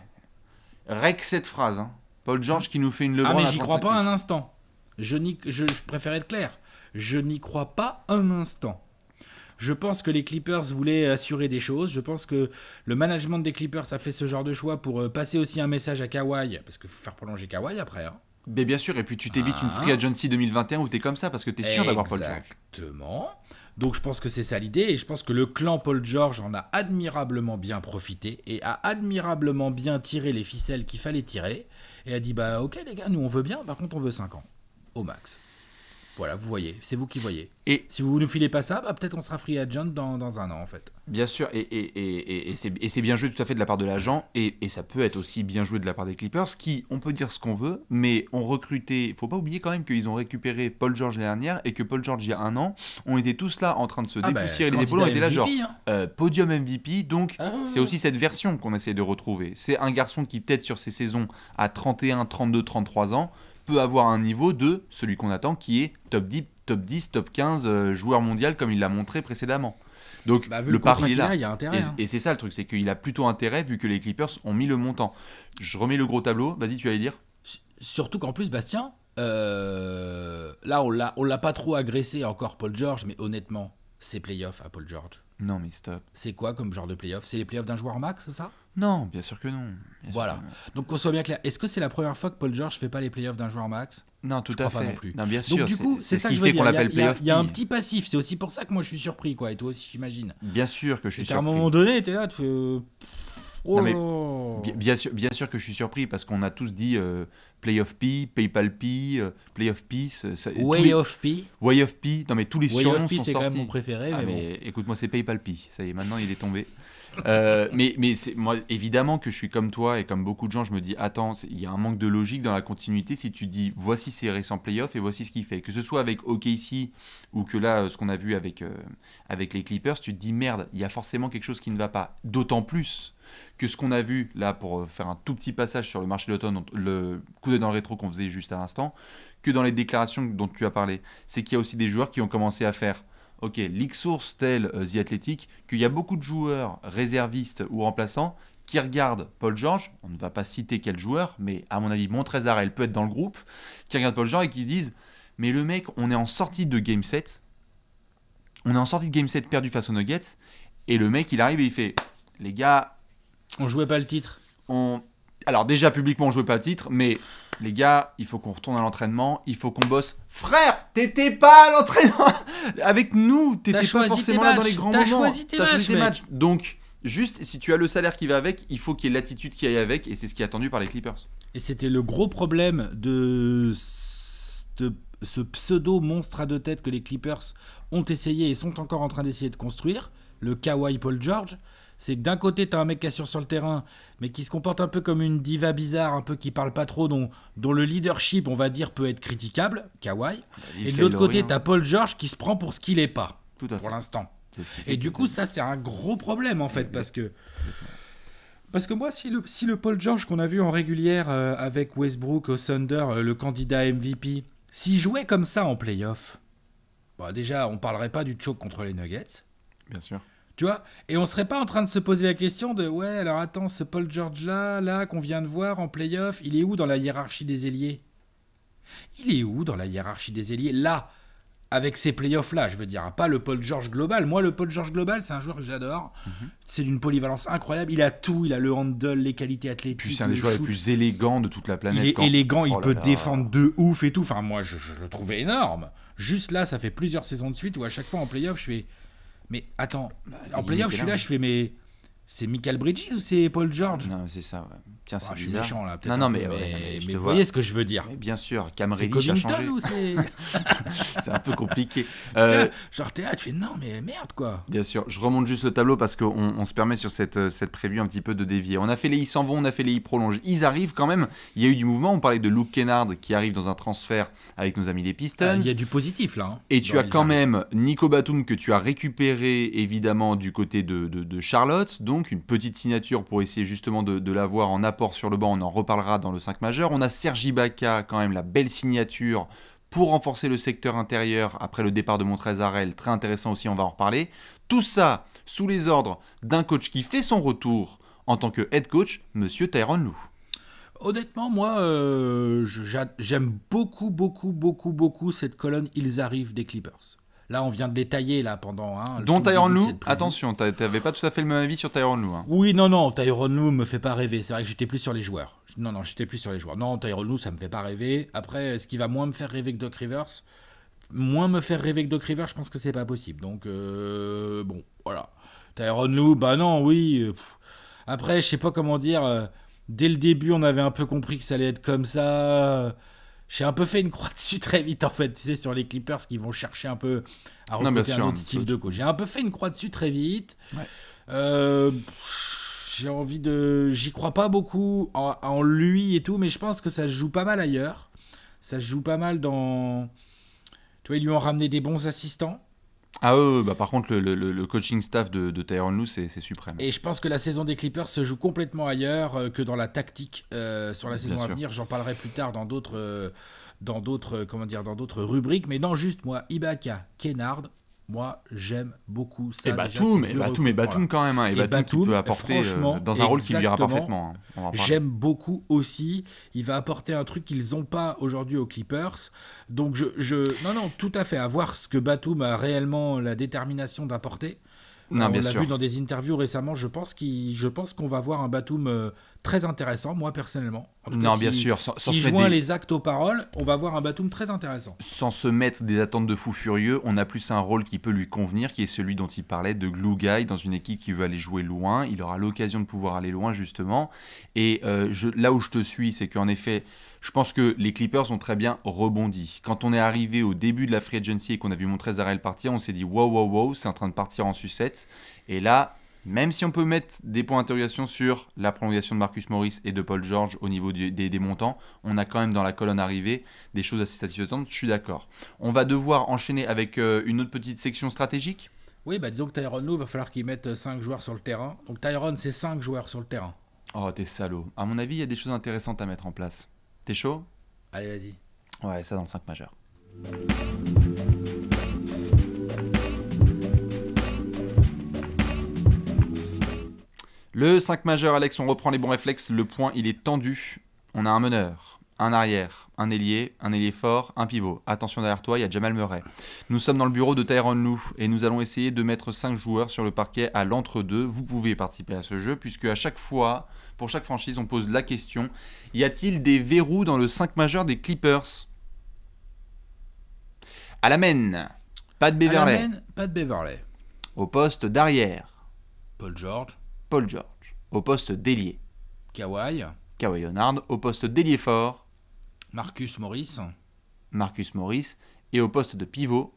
Rec cette phrase. Hein. Paul George qui nous fait une ah, Lebron. Ah mais j'y crois pas un instant. Je, je, je préfère être clair. Je n'y crois pas un instant. Je pense que les Clippers voulaient assurer des choses. Je pense que le management des Clippers a fait ce genre de choix pour euh, passer aussi un message à Kawhi, parce qu'il faut faire prolonger Kawhi après. Hein. Mais bien sûr, et puis tu t'évites une ah. free agency 2021 où t'es comme ça parce que t'es sûr d'avoir Paul George. Exactement. Donc je pense que c'est ça l'idée et je pense que le clan Paul George en a admirablement bien profité et a admirablement bien tiré les ficelles qu'il fallait tirer et a dit bah ok les gars, nous on veut bien, par contre on veut 5 ans au max. Voilà, vous voyez, c'est vous qui voyez. Et si vous ne nous filez pas ça, bah, peut-être on sera free agent dans, dans, un an en fait. Bien sûr, et, c'est bien joué tout à fait de la part de l'agent, et, ça peut être aussi bien joué de la part des Clippers, qui, on peut dire ce qu'on veut, mais ont recruté, Il faut pas oublier quand même qu'ils ont récupéré Paul George l'année dernière, et que Paul George il y a un an, on était tous là en train de se ah bah, les épaules, on était là hein. euh, podium MVP, donc ah, c'est aussi cette version qu'on essaie de retrouver. C'est un garçon qui peut-être sur ses saisons à 31, 32, 33 ans, peut avoir un niveau de celui qu'on attend qui est top 10, top 10, top 15 euh, joueur mondial comme il l'a montré précédemment. Donc bah, le, pari est là. Il y a intérêt, hein. et, c'est ça le truc, c'est qu'il a plutôt intérêt vu que les Clippers ont mis le montant. Je remets le gros tableau, vas-y tu allais dire. Surtout qu'en plus Bastien, euh, là on l'a, l'a pas trop agressé encore Paul George, mais honnêtement, c'est playoff à Paul George. Non mais stop. C'est quoi comme genre de playoff C'est les playoffs d'un joueur max, ça non, bien sûr que non. voilà. Donc qu'on soit bien clair. Est-ce que c'est la première fois que Paul George fait pas les playoffs d'un joueur max Non, tout à fait. Pas non plus. Non, bien sûr. Donc du coup, c'est ça ce qui fait qu'on l'appelle playoff. Il y, a un petit passif. C'est aussi pour ça que moi je suis surpris, quoi. Et toi aussi, j'imagine. Bien sûr que je suis surpris. À un moment donné, es là, tu fais. Euh, oh bien, sûr, bien sûr que je suis surpris parce qu'on a tous dit euh, Playoff P, PayPal P, euh, Playoff Peace. Way of P. Way of P. Non, mais tous les Way of P, c'est quand même mon préféré. Ah, écoute-moi, c'est PayPal P. Ça y est, maintenant il est tombé. Euh, mais mais c'est, moi, évidemment que je suis comme toi et comme beaucoup de gens, je me dis attends, il y a un manque de logique dans la continuité si tu dis voici ces récents playoffs et voici ce qu'il fait. Que ce soit avec OKC ou que là, ce qu'on a vu avec, euh, avec les Clippers, tu te dis merde, il y a forcément quelque chose qui ne va pas. D'autant plus que ce qu'on a vu là pour euh, faire un tout petit passage sur le marché d'automne l'automne, le coup de dans le rétro qu'on faisait juste à l'instant, que dans les déclarations dont tu as parlé, c'est qu'il y a aussi des joueurs qui ont commencé à faire ok, League Source tel euh, The Athletic, qu'il y a beaucoup de joueurs réservistes ou remplaçants qui regardent Paul George, on ne va pas citer quel joueur, mais à mon avis, Montrezard, elle peut être dans le groupe, qui regardent Paul George et qui disent Mais le mec, on est en sortie de game set on est en sortie de game set perdu face aux Nuggets, et le mec, il arrive et il fait Les gars. On jouait pas le titre. On, alors déjà publiquement on jouait pas titre, mais les gars, il faut qu'on retourne à l'entraînement, il faut qu'on bosse. Frère, t'étais pas à l'entraînement avec nous, t'étais pas forcément là dans les grands moments. matchs, Donc juste si tu as le salaire qui va avec, il faut qu'il y ait l'attitude qui aille avec, et c'est ce qui est attendu par les Clippers. Et c'était le gros problème de ce, ce pseudo monstre à deux têtes que les Clippers ont essayé et sont encore en train d'essayer de construire, le Kawhi Paul George c'est d'un côté, t'as un mec qui assure sur le terrain, mais qui se comporte un peu comme une diva bizarre, un peu qui parle pas trop, dont, dont le leadership, on va dire, peut être critiquable, kawaii. Bah, Et de l'autre côté, t'as Paul George qui se prend pour ce qu'il est pas, pour l'instant. Et du coup, ça, c'est un gros problème, en fait, parce que. Parce que moi, si le, Paul George qu'on a vu en régulière euh, avec Westbrook au Thunder, euh, le candidat MVP, s'il jouait comme ça en playoff, bah déjà, on parlerait pas du choke contre les Nuggets. Bien sûr. Tu vois Et on serait pas en train de se poser la question de ouais, alors attends, ce Paul George là, là, qu'on vient de voir en playoff, il est où dans la hiérarchie des ailiers Il est où dans la hiérarchie des ailiers Là avec ces playoffs là, je veux dire, hein, pas le Paul George global. Moi, le Paul George global, c'est un joueur que j'adore. Mhm. C'est d'une polyvalence incroyable. Il a tout, il a le handle, les qualités athlétiques. Puis c'est un des joueurs les plus élégants de toute la planète. Il est élégant, il oh peut défendre de ouf et tout. Enfin, moi, je, le trouvais énorme. Juste là, ça fait plusieurs saisons de suite où à chaque fois en playoff, je fais mais attends, bah, en playoff, je suis là, je fais, mais c'est Michael Bridges ou c'est Paul George Non, c'est ça, ouais. Tiens, c'est ah, Méchant, là, non, non, mais, euh, vous voyez ce que je veux dire. bien sûr, Camrelli, j'ai changé. c'est un peu compliqué. Euh... Genre, t'es là, tu fais non, mais merde, quoi. Bien sûr, je remonte juste le tableau parce qu'on on se permet sur cette, euh, cette prévu un petit peu de dévier. On a fait les I s'en vont, on a fait les I prolongent. Ils arrivent quand même. Il y a eu du mouvement. On parlait de Luke Kennard qui arrive dans un transfert avec nos amis les Pistons. Euh, il y a du positif, là. Hein, Et tu as quand même Nico Batum que tu as récupéré, évidemment, du côté de, de, Charlotte. Donc, une petite signature pour essayer justement de, de l'avoir en app sur le banc, on en reparlera dans le 5 majeur. On a Sergi Baca, quand même la belle signature pour renforcer le secteur intérieur après le départ de Montrezarel, très intéressant aussi, on va en reparler. Tout ça sous les ordres d'un coach qui fait son retour en tant que head coach, monsieur Tyron Lou. Honnêtement, moi, euh, j'aime beaucoup, beaucoup, beaucoup, beaucoup cette colonne Ils arrivent des Clippers. Là, on vient de les tailler là pendant. Hein, Dont Tyron Lou. Attention, t'avais pas tout à fait le même avis sur Tyron Lou. Hein. Oui, non, non, Tyron Lou me fait pas rêver. C'est vrai que j'étais plus sur les joueurs. Non, non, j'étais plus sur les joueurs. Non, Tyron Lou, ça me fait pas rêver. Après, ce qui va moins me faire rêver que Doc Rivers, moins me faire rêver que Doc Rivers, je pense que c'est pas possible. Donc euh, bon, voilà. Tyron Lou, bah non, oui. Euh, Après, je sais pas comment dire. Euh, dès le début, on avait un peu compris que ça allait être comme ça j'ai un peu fait une croix dessus très vite en fait, tu sais, sur les Clippers qui vont chercher un peu à recruter un autre style de coach. J'ai un peu fait une croix dessus très vite. Euh, j'ai envie de, j'y crois pas beaucoup en, en, lui et tout, mais je pense que ça se joue pas mal ailleurs. Ça se joue pas mal dans, tu vois, ils lui ont ramené des bons assistants. Ah oui, bah par contre, le, coaching staff de, de Tyron c'est suprême. Et je pense que la saison des Clippers se joue complètement ailleurs euh, que dans la tactique euh, sur la saison à venir. J'en parlerai plus tard dans d'autres, euh, dans d'autres, comment dire, dans d'autres rubriques. Mais non, juste moi, Ibaka, Kennard, moi, j'aime beaucoup ça. Et Batum, Batum, et Batum quand même. Hein. et, qui peut apporter euh, dans un rôle qui lui ira parfaitement. Hein. J'aime beaucoup aussi. Il va apporter un truc qu'ils n'ont pas aujourd'hui aux Clippers. Donc, je, je, Non, non, tout à fait. À voir ce que Batum a réellement la détermination d'apporter. Non, on l'a vu dans des interviews récemment. Je pense je pense qu'on va voir un Batum euh, très intéressant, moi personnellement. non, bien sûr. Sans, joint les actes aux paroles, on va voir un Batum très intéressant. Sans se mettre des attentes de fou furieux, on a plus un rôle qui peut lui convenir, qui est celui dont il parlait de glue guy dans une équipe qui veut aller jouer loin. Il aura l'occasion de pouvoir aller loin justement. Et euh, je, là où je te suis, c'est qu'en effet, je pense que les Clippers ont très bien rebondi. Quand on est arrivé au début de la free agency et qu'on a vu Montrezl partir, on s'est dit wow wow wow, c'est en train de partir en sucette. Et là, même si on peut mettre des points d'interrogation sur la prolongation de Marcus Morris et de Paul George au niveau des, montants, on a quand même dans la colonne arrivée des choses assez satisfaisantes, je suis d'accord. On va devoir enchaîner avec euh, une autre petite section stratégique. Oui, bah disons que Tyron Lou, va falloir qu'il mette 5 euh, joueurs sur le terrain. Donc Tyron, c'est 5 joueurs sur le terrain. Oh, t'es salaud. À mon avis, il y a des choses intéressantes à mettre en place. T'es chaud Allez, vas-y. Ouais, ça dans le 5 majeur. Le 5 majeur, Alex, on reprend les bons réflexes. Le point, il est tendu. On a un meneur un arrière, un ailier, un ailier fort, un pivot. Attention derrière toi, il y a Jamal Murray. Nous sommes dans le bureau de Tyron Lou et nous allons essayer de mettre 5 joueurs sur le parquet à l'entre-deux. Vous pouvez participer à ce jeu puisque à chaque fois, pour chaque franchise, on pose la question y a-t-il des verrous dans le 5 majeur des Clippers À la pas de Beverley. pas de Beverley. Au poste d'arrière, Paul George. Paul George. Au poste d'ailier, Kawhi. Kawhi Leonard. Au poste d'ailier fort, Marcus Maurice Marcus Maurice Et au poste de pivot.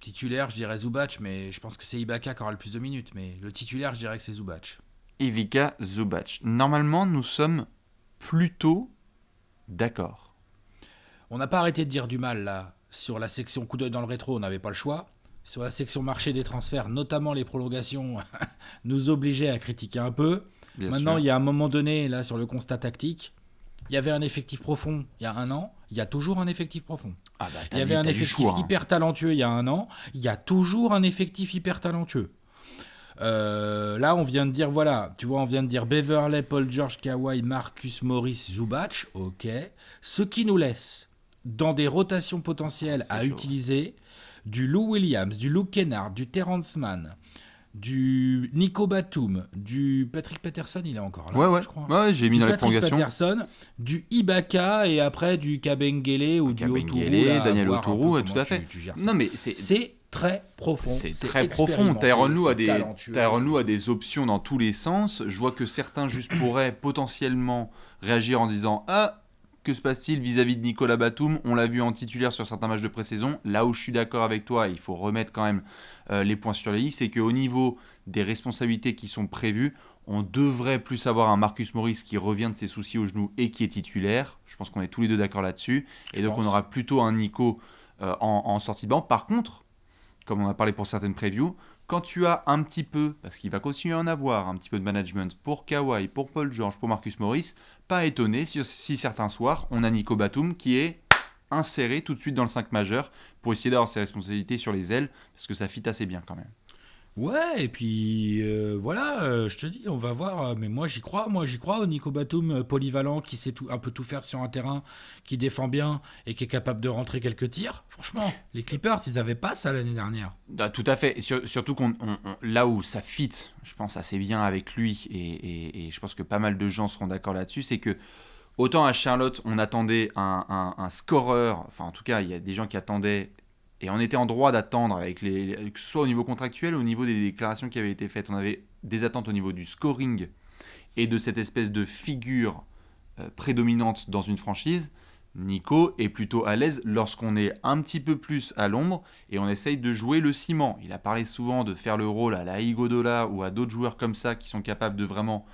Titulaire, je dirais Zubac, mais je pense que c'est Ibaka qui aura le plus de minutes. Mais le titulaire, je dirais que c'est Zubac. Ivica Zubac. Normalement, nous sommes plutôt d'accord. On n'a pas arrêté de dire du mal là sur la section coup d'œil dans le rétro, on n'avait pas le choix. Sur la section marché des transferts, notamment les prolongations, nous obligeaient à critiquer un peu. Maintenant, il y a un moment donné, là, sur le constat tactique, il y avait un effectif profond il y a un an, il y a toujours un effectif profond. Ah bah, il y avait un effectif hein. hyper talentueux il y a un an, il y a toujours un effectif hyper talentueux. Euh, là, on vient de dire, voilà, tu vois, on vient de dire Beverley, Paul George, Kawhi, Marcus Maurice, Zubac, ok. Ce qui nous laisse, dans des rotations potentielles ah, à utiliser, du Lou Williams, du Lou Kennard, du Terrence Mann, du Nico Batum, du Patrick Patterson, il est encore là, je crois. Ouais, j'ai mis du dans Patrick les du Ibaka et après du Kabengele ou du Daniel Otourou, tout à fait. non mais c'est très profond. C'est très profond. Tyron a des a des options dans tous les sens. Je vois que certains juste pourraient potentiellement réagir en disant ah que se passe-t-il vis-à-vis de Nicolas Batum On l'a vu en titulaire sur certains matchs de pré-saison. Là où je suis d'accord avec toi, il faut remettre quand même euh, les points sur les i, c'est qu'au niveau des responsabilités qui sont prévues, on devrait plus avoir un Marcus Morris qui revient de ses soucis au genou et qui est titulaire. Je pense qu'on est tous les deux d'accord là-dessus. et donc on aura plutôt un Nico euh, en, en sortie de banc. Par contre, comme on a parlé pour certaines previews, quand tu as un petit peu, parce qu'il va continuer à en avoir, un petit peu de management pour Kawhi, pour Paul George, pour Marcus Morris, pas étonné si, si certains soirs, on a Nico Batum qui est inséré tout de suite dans le 5 majeur pour essayer d'avoir ses responsabilités sur les ailes, parce que ça fit assez bien quand même. Ouais, et puis euh, voilà, euh, je te dis, on va voir. Euh, mais moi, j'y crois. Moi, j'y crois au Nico Batum polyvalent qui sait tout, un peu tout faire sur un terrain, qui défend bien et qui est capable de rentrer quelques tirs. Franchement, les Clippers, ils avaient pas ça l'année dernière. Bah, tout à fait. surtout qu'on, là où ça fit, je pense, assez bien avec lui, et, je pense que pas mal de gens seront d'accord là-dessus, c'est que autant à Charlotte, on attendait un, un, un scoreur, enfin en tout cas, il y a des gens qui attendaient et on était en droit d'attendre, avec les, soit au niveau contractuel au niveau des déclarations qui avaient été faites. On avait des attentes au niveau du scoring et de cette espèce de figure euh, prédominante dans une franchise. Nico est plutôt à l'aise lorsqu'on est un petit peu plus à l'ombre et on essaye de jouer le ciment. Il a parlé souvent de faire le rôle à la Igodola ou à d'autres joueurs comme ça qui sont capables de vraiment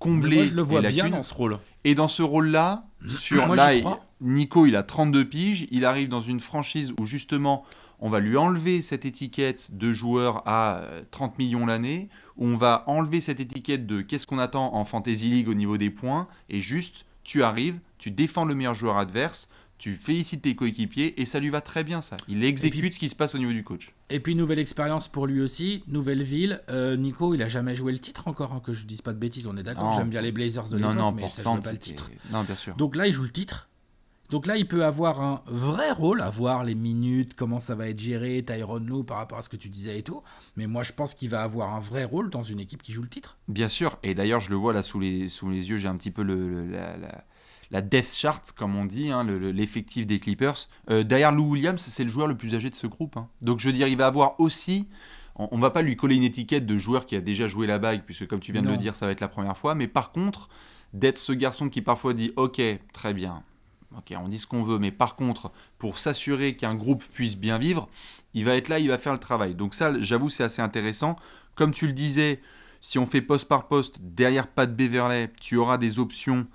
comblé. Moi, je le vois bien dans ce rôle. Et dans ce rôle-là, mmh. sur ah, Nico, il a 32 piges, il arrive dans une franchise où justement on va lui enlever cette étiquette de joueur à 30 euh, millions l'année, où on va enlever cette étiquette de qu'est-ce qu'on attend en Fantasy League au niveau des points, et juste tu arrives, tu défends le meilleur joueur adverse, tu félicites tes coéquipiers et ça lui va très bien ça. Il exécute ce qui se passe au niveau du coach. Et puis nouvelle expérience pour lui aussi, nouvelle ville. Euh, Nico, il a jamais joué le titre encore, hein, que je dise pas de bêtises, on est d'accord. J'aime bien les Blazers de l'époque, mais ça joue pas le titre. Non, bien sûr. Donc là, il joue le titre. Donc là, il peut avoir un vrai rôle, à voir les minutes, comment ça va être géré, Tyrone Lou par rapport à ce que tu disais et tout. Mais moi, je pense qu'il va avoir un vrai rôle dans une équipe qui joue le titre. Bien sûr, et d'ailleurs, je le vois là sous les, sous les yeux, j'ai un petit peu le, la la death chart, comme on dit, hein, l'effectif des Clippers. Euh, derrière Lou Williams, c'est le joueur le plus âgé de ce groupe. Hein. Donc je veux dire, il va avoir aussi. On ne va pas lui coller une étiquette de joueur qui a déjà joué la bague, puisque comme tu viens de le dire, ça va être la première fois. Mais par contre, d'être ce garçon qui parfois dit Ok, très bien, ok, on dit ce qu'on veut, mais par contre, pour s'assurer qu'un groupe puisse bien vivre, il va être là, il va faire le travail. Donc ça, j'avoue, c'est assez intéressant. Comme tu le disais, si on fait poste par poste, derrière Pat Beverley, tu auras des options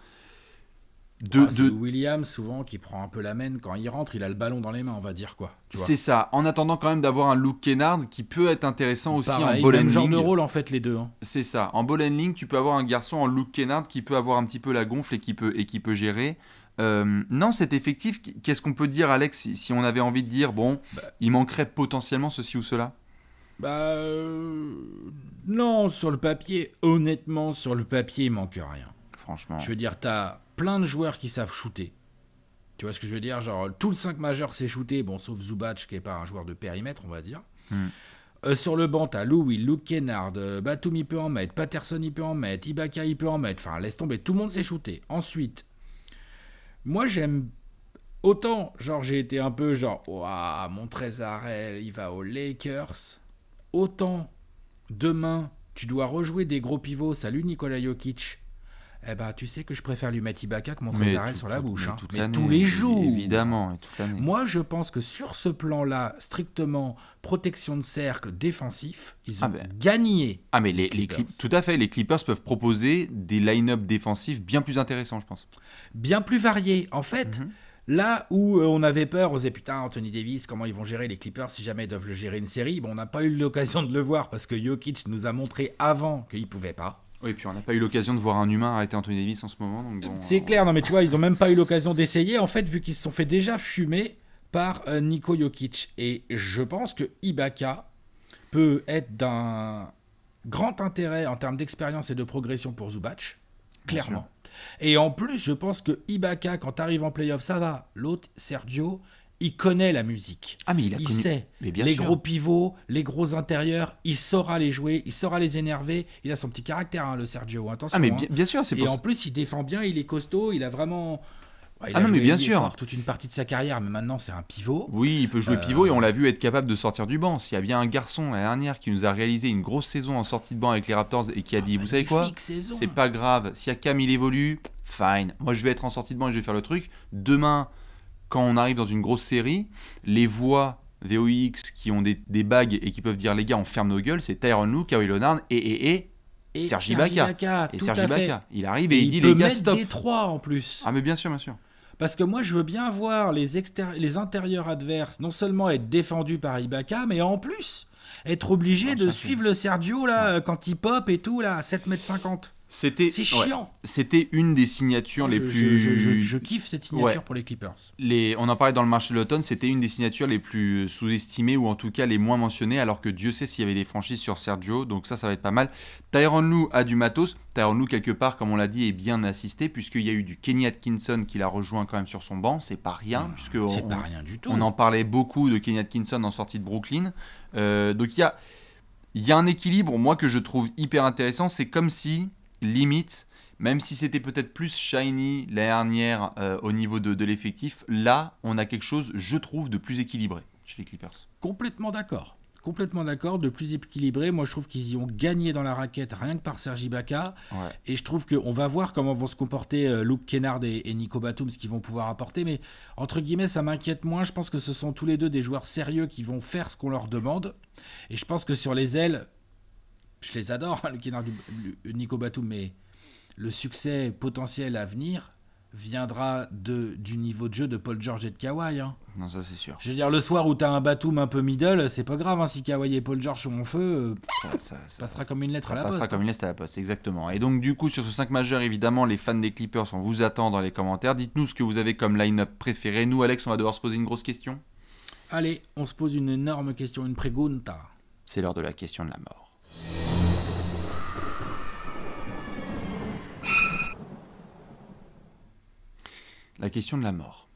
de, ah, William, souvent qui prend un peu la main quand il rentre, il a le ballon dans les mains, on va dire quoi. C'est ça. En attendant quand même d'avoir un Luke Kennard qui peut être intéressant aussi en ball genre de rôle en fait les deux. Hein. C'est ça. En ball link, tu peux avoir un garçon en Luke Kennard qui peut avoir un petit peu la gonfle et qui peut et qui peut gérer. Euh, non, c'est effectif, qu'est-ce qu'on peut dire, Alex, si, on avait envie de dire, bon, bah. il manquerait potentiellement ceci ou cela Bah. Euh, non, sur le papier, honnêtement, sur le papier, il manque rien. Franchement. Je veux dire, t'as plein de joueurs qui savent shooter. Tu vois ce que je veux dire Genre, tout le 5 majeur s'est shooté, bon, sauf Zubac, qui n'est pas un joueur de périmètre, on va dire. Hmm. Euh, sur le banc, t'as Louis, Luke Kennard, euh, il peut en mettre, Patterson, il peut en mettre, Ibaka, il peut en mettre. Enfin, laisse tomber, tout le monde s'est shooté. Ensuite, moi, j'aime. Autant, genre, j'ai été un peu genre, waouh, mon Trésarel, il va au Lakers. Autant, demain, tu dois rejouer des gros pivots. Salut Nicolas Jokic eh ben, tu sais que je préfère lui mettre Ibaka que mon sur la bouche. Mais hein. tous les jours. Évidemment, toute Moi, je pense que sur ce plan-là, strictement protection de cercle défensif, ils ah ont ben. gagné. Ah, mais les, tout à fait. Les Clippers peuvent proposer des line-up défensifs bien plus intéressants, je pense. Bien plus variés. En fait. Mhm. Là où euh, on avait peur, on disait putain Anthony Davis, comment ils vont gérer les Clippers si jamais ils doivent le gérer une série Bon, on n'a pas eu l'occasion de le voir parce que Jokic nous a montré avant qu'il pouvait pas. Oui, et puis on n'a pas eu l'occasion de voir un humain arrêter Anthony Davis en ce moment. C'est clair, non mais tu vois, ils n'ont même pas eu l'occasion d'essayer, en fait, vu qu'ils se sont fait déjà fumer par euh, Niko Jokic. Et je pense que Ibaka peut être d'un grand intérêt en termes d'expérience et de progression pour Zubac, clairement. Et en plus, je pense que Ibaka, quand arrive en playoff, ça va. L'autre, Sergio, il connaît la musique. Ah, mais il a il sait les gros pivots, les gros intérieurs, il saura les jouer, il saura les énerver. Il a son petit caractère, hein, le Sergio. Attention. Ah, mais hein. bien, sûr, c'est Et en plus, il défend bien, il est costaud, il a vraiment. ah non, mais bien sûr. Toute une partie de sa carrière, mais maintenant c'est un pivot. Oui, il peut jouer euh, pivot et on l'a vu être capable de sortir du banc. S'il y a bien un garçon la dernière qui nous a réalisé une grosse saison en sortie de banc avec les Raptors et qui a ah, dit, vous savez quoi C'est pas grave. Si Akam il évolue, fine. Moi je vais être en sortie de banc et je vais faire le truc. Demain, quand on arrive dans une grosse série, les voix VOX qui ont des, bagues et qui peuvent dire les gars, on ferme nos gueules, c'est Tyron Lou, Kawhi Leonard et, et, et et Sergi Baca. Et Sergi Bacca, Il arrive et, il, dit les gars, des trois en plus. Ah mais bien sûr, bien sûr. Parce que moi, je veux bien voir les, les intérieurs adverses non seulement être défendus par Ibaka, mais en plus être obligé ah, de suivre le Sergio là quand il pop et tout là à 7 m c'était c'est chiant. c'était une des signatures les plus. Je, kiffe cette signature pour les Clippers. Les, on en parlait dans le marché de l'automne, c'était une des signatures les plus sous-estimées ou en tout cas les moins mentionnées, alors que Dieu sait s'il y avait des franchises sur Sergio, donc ça, ça va être pas mal. Tyron Lou a du matos. Tyron Lou quelque part, comme on l'a dit, est bien assisté puisqu'il y a eu du Kenny Atkinson qui l'a rejoint quand même sur son banc. C'est pas rien, ah, c'est pas rien du tout. On en parlait beaucoup de Kenny Atkinson en sortie de Brooklyn. Euh, donc il y a, y a un équilibre, moi, que je trouve hyper intéressant. C'est comme si limite, même si c'était peut-être plus shiny la dernière euh, au niveau de, l'effectif, là, on a quelque chose, je trouve, de plus équilibré chez les Clippers. Complètement d'accord. Complètement d'accord, de plus équilibré. Moi, je trouve qu'ils y ont gagné dans la raquette rien que par Sergi Baca. Et je trouve qu'on va voir comment vont se comporter euh, Luke Kennard et, et, Nico Batum, ce qu'ils vont pouvoir apporter. Mais entre guillemets, ça m'inquiète moins. Je pense que ce sont tous les deux des joueurs sérieux qui vont faire ce qu'on leur demande. Et je pense que sur les ailes, je les adore, hein, le Nico Batum, mais le succès potentiel à venir viendra de, du niveau de jeu de Paul George et de Kawhi. Hein. Non, ça c'est sûr. Je veux dire, le soir où t'as un Batum un peu middle, c'est pas grave. Hein, si Kawhi et Paul George sont en feu, euh, ça, passera comme une lettre à la poste. passera comme une lettre à la poste, exactement. Et donc, du coup, sur ce 5 majeur, évidemment, les fans des Clippers, on vous attend dans les commentaires. Dites-nous ce que vous avez comme line-up préféré. Nous, Alex, on va devoir se poser une grosse question. Allez, on se pose une énorme question, une pregunta. C'est l'heure de la question de la mort. la question de la mort.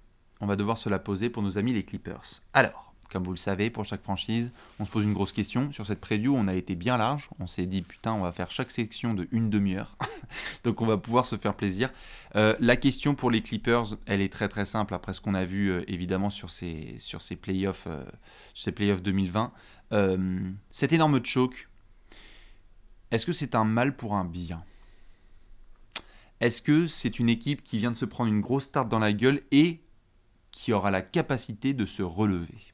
On va devoir se la poser pour nos amis les Clippers. Alors, comme vous le savez, pour chaque franchise, on se pose une grosse question. Sur cette preview, on a été bien large. On s'est dit, putain, on va faire chaque section de une demi-heure. Donc, on va pouvoir se faire plaisir. Euh, la question pour les Clippers, elle est très très simple. Après ce qu'on a vu, euh, évidemment, sur ces, sur ces playoffs euh, 2020, cet énorme choc, est-ce que c'est un mal pour un bien est-ce que c'est une équipe qui vient de se prendre une grosse tarte dans la gueule et qui aura la capacité de se relever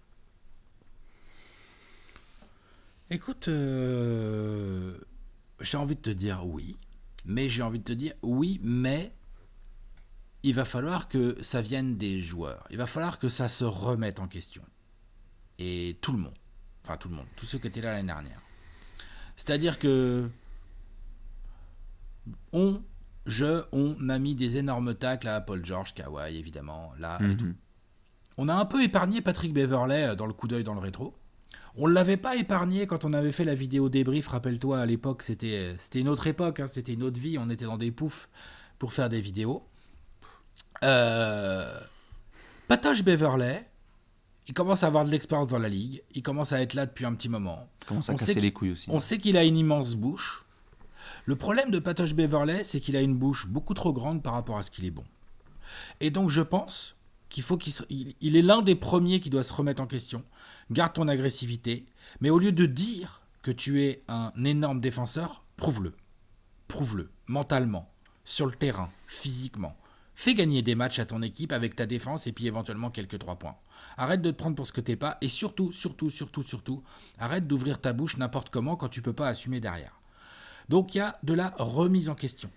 Écoute, euh, j'ai envie de te dire oui, mais j'ai envie de te dire oui, mais il va falloir que ça vienne des joueurs. Il va falloir que ça se remette en question. Et tout le monde. Enfin, tout le monde. Tous ceux qui étaient là l'année dernière. C'est-à-dire que. On je, on a mis des énormes tacles à Paul George, Kawhi, évidemment, là et mhm. tout. On a un peu épargné Patrick Beverley euh, dans le coup d'œil dans le rétro. On ne l'avait pas épargné quand on avait fait la vidéo débrief, rappelle-toi, à l'époque, c'était euh, une autre époque, hein, c'était une autre vie, on était dans des poufs pour faire des vidéos. Euh, Patoche Beverley, il commence à avoir de l'expérience dans la ligue, il commence à être là depuis un petit moment. Il commence à casser les couilles aussi. On sait qu'il a une immense bouche, le problème de Patoche Beverley, c'est qu'il a une bouche beaucoup trop grande par rapport à ce qu'il est bon. Et donc je pense qu'il faut qu'il il est l'un des premiers qui doit se remettre en question. Garde ton agressivité, mais au lieu de dire que tu es un énorme défenseur, prouve-le. Prouve-le mentalement, sur le terrain, physiquement. Fais gagner des matchs à ton équipe avec ta défense et puis éventuellement quelques trois points. Arrête de te prendre pour ce que t'es pas et surtout, surtout, surtout, surtout, arrête d'ouvrir ta bouche n'importe comment quand tu peux pas assumer derrière. Donc il y a de la remise en question.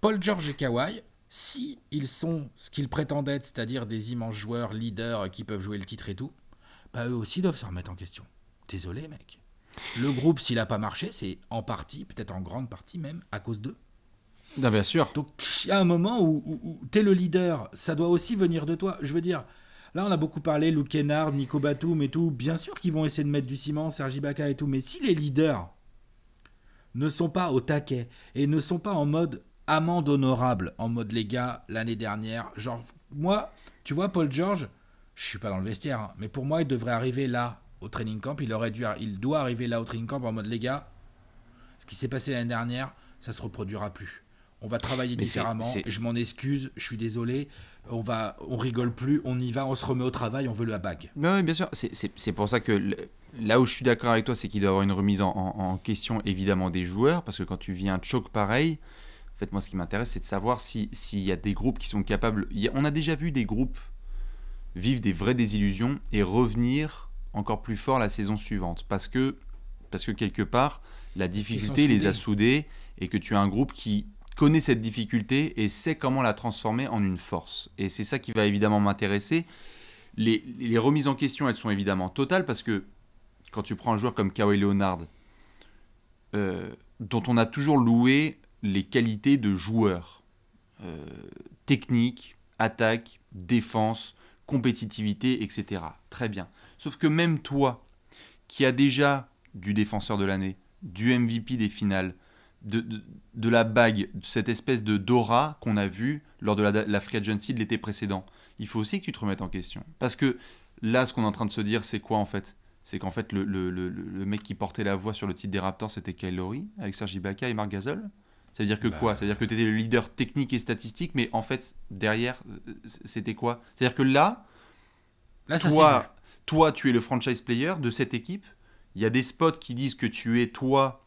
Paul George et Kawhi, si ils sont ce qu'ils prétendent être, c'est-à-dire des immenses joueurs, leaders qui peuvent jouer le titre et tout, bah, eux aussi doivent se remettre en question. Désolé mec. Le groupe, s'il n'a pas marché, c'est en partie, peut-être en grande partie même, à cause d'eux. Ah, bien sûr. Donc il y a un moment où, tu es le leader, ça doit aussi venir de toi. Je veux dire, Là, on a beaucoup parlé, Luke Kennard, Nico Batum et tout. Bien sûr qu'ils vont essayer de mettre du ciment, Sergi Baka et tout. Mais si les leaders, ne sont pas au taquet et ne sont pas en mode amende honorable, en mode les gars, l'année dernière. Genre, moi, tu vois, Paul George, je suis pas dans le vestiaire, hein, mais pour moi, il devrait arriver là, au training camp. Il, aurait dû, il doit arriver là, au training camp, en mode les gars, ce qui s'est passé l'année dernière, ça se reproduira plus. On va travailler différemment. Je m'en excuse, je suis désolé on va, on rigole plus, on y va, on se remet au travail, on veut la bague. Oui, bien sûr. C'est pour ça que là où je suis d'accord avec toi, c'est qu'il doit y avoir une remise en, question évidemment des joueurs, parce que quand tu vis un choc pareil, en fait, moi, ce qui m'intéresse, c'est de savoir s'il y a des groupes qui sont capables. on a déjà vu des groupes vivre des vraies désillusions et revenir encore plus fort la saison suivante, parce que, parce que quelque part, la difficulté les a soudés et que tu as un groupe qui connaît cette difficulté et sait comment la transformer en une force. Et c'est ça qui va évidemment m'intéresser. Les, remises en question, elles sont évidemment totales parce que quand tu prends un joueur comme Kawhi Leonard, euh, dont on a toujours loué les qualités de joueur, euh, technique, attaque, défense, compétitivité, etc. Très bien. Sauf que même toi, qui as déjà du défenseur de l'année, du MVP des finales, de, la bague, de cette espèce de Dora qu'on a vu lors de la, free agency de l'été précédent. Il faut aussi que tu te remettes en question. Parce que là, ce qu'on est en train de se dire, c'est quoi en fait C'est qu'en fait, le, mec qui portait la voix sur le titre des Raptors, c'était Kyle avec Sergi Ibaka et Marc Gasol ça veut dire que bah quoi c'est veut dire que tu étais le leader technique et statistique, mais en fait, derrière, c'était quoi C'est-à-dire que là, là toi, toi, tu es le franchise player de cette équipe. Il y a des spots qui disent que tu es, toi,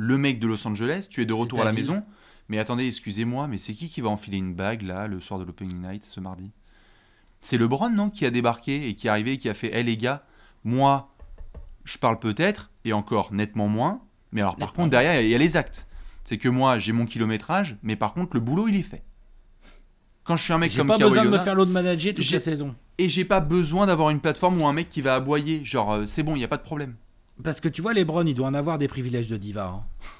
le mec de Los Angeles, tu es de retour à la maison. Mais attendez, excusez-moi, mais c'est qui qui va enfiler une bague là le soir de l'opening night ce mardi C'est LeBron non qui a débarqué et qui est arrivé et qui a fait "Eh les gars, moi je parle peut-être et encore nettement moins, mais alors par contre derrière il y a les actes. C'est que moi j'ai mon kilométrage, mais par contre le boulot il est fait. Quand je suis un mec comme Kawhi J'ai pas besoin de me faire l'autre manager toute la saison. Et j'ai pas besoin d'avoir une plateforme ou un mec qui va aboyer, genre euh, c'est bon, il n'y a pas de problème. Parce que tu vois, Lebron, il doit en avoir des privilèges de diva.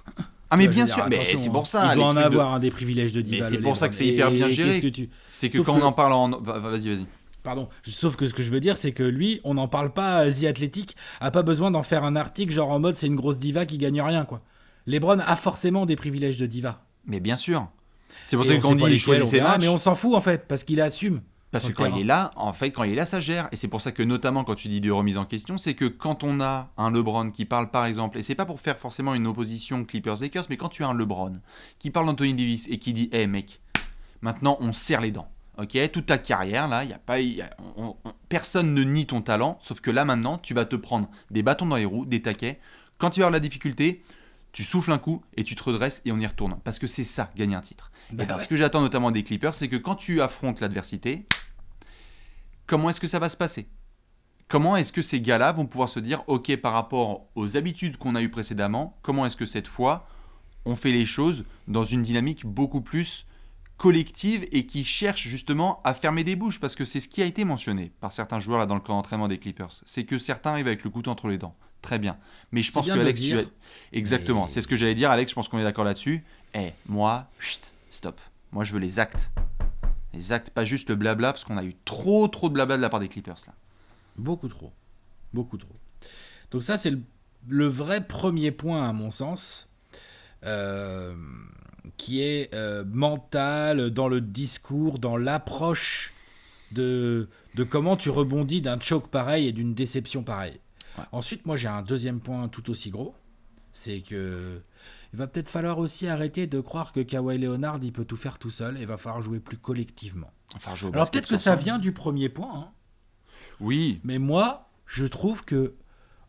Hein. Ah mais bien sûr, mais c'est pour hein. ça. Il doit en avoir un hein, des privilèges de diva. Mais c'est pour ça que c'est hyper bien géré. C'est que, quand on en parle en... Vas-y, vas-y. Pardon. Sauf que ce que je veux dire, c'est que lui, on n'en parle pas. The Athletic a pas besoin d'en faire un article genre en mode c'est une grosse diva qui gagne rien quoi. Lebron a forcément des privilèges de diva. Mais bien sûr. C'est pour ça qu'on dit il choisit ses matchs, mais on s'en fout en fait parce qu'il assume. Parce que quand il est là, en fait, quand il est là, ça gère. Et c'est pour ça que, notamment, quand tu dis des remise en question, c'est que quand on a un LeBron qui parle, par exemple, et c'est pas pour faire forcément une opposition Clippers-Lakers, mais quand tu as un LeBron qui parle d'Anthony Davis et qui dit Eh, mec, maintenant on serre les dents. Ok, toute ta carrière, là, il y a pas, personne ne nie ton talent, sauf que là maintenant, tu vas te prendre des bâtons dans les roues, des taquets. Quand tu vas avoir de la difficulté, tu souffles un coup et tu te redresses et on y retourne. Parce que c'est ça, gagner un titre. Bah Ce que j'attends notamment des Clippers, c'est que quand tu affrontes l'adversité, comment est-ce que ça va se passer Comment est-ce que ces gars-là vont pouvoir se dire, OK, par rapport aux habitudes qu'on a eues précédemment, comment est-ce que cette fois, on fait les choses dans une dynamique beaucoup plus collective et qui cherche justement à fermer des bouches parce que c'est ce qui a été mentionné par certains joueurs là dans le camp d'entraînement des Clippers. C'est que certains arrivent avec le couteau entre les dents. Très bien. Mais je pense que Alex. Tu Exactement. C'est ce que j'allais dire, Alex. Je pense qu'on est d'accord là-dessus. Eh, moi, stop. Moi, je veux les actes. Les actes, pas juste le blabla, parce qu'on a eu trop, trop de blabla de la part des Clippers là. Beaucoup trop. Beaucoup trop. Donc, ça, c'est le, le, vrai premier point, à mon sens. Euh qui est euh, mental dans le discours, dans l'approche de, de comment tu rebondis d'un choc pareil et d'une déception pareil. Ensuite, moi j'ai un deuxième point tout aussi gros, c'est que il va peut-être falloir aussi arrêter de croire que Kawhi Leonard il peut tout faire tout seul et va falloir jouer plus collectivement. Alors peut-être que ça vient du premier point. Hein. Oui. Mais moi, je trouve que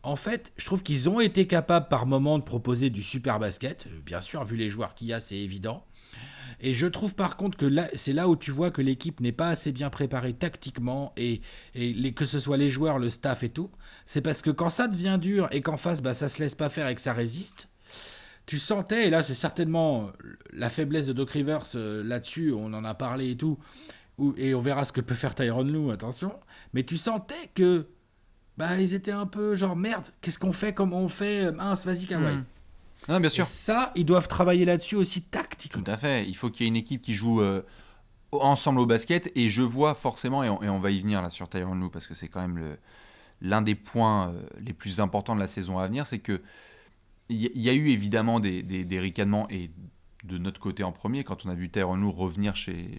en fait, je trouve qu'ils ont été capables par moment de proposer du super basket. Euh, bien sûr, vu les joueurs qu'il y a, c'est évident. Et je trouve par contre que c'est là où tu vois que l'équipe n'est pas assez bien préparée tactiquement et, que ce soit les joueurs, le staff et tout. C'est parce que quand ça devient dur et qu'en face, bah, ça se laisse pas faire et que ça résiste, tu sentais, et là c'est certainement euh, la faiblesse de Doc Rivers euh, là-dessus, on en a parlé et tout, et on verra ce que peut faire Tyron Lou, attention, mais tu sentais que bah ils étaient un peu genre merde, qu'est-ce qu'on fait, comme on fait, euh, mince, vas-y hmm. bien sûr. ça, ils doivent travailler là-dessus aussi tactiquement. Tout à fait. Il faut qu'il y ait une équipe qui joue euh, ensemble au basket. Et je vois forcément, et on, va y venir là sur Tyron Lou, parce que c'est quand même l'un des points euh, les plus importants de la saison à venir, c'est que il y, a eu évidemment des, ricanements et de notre côté en premier, quand on a vu Tyron Lou revenir chez,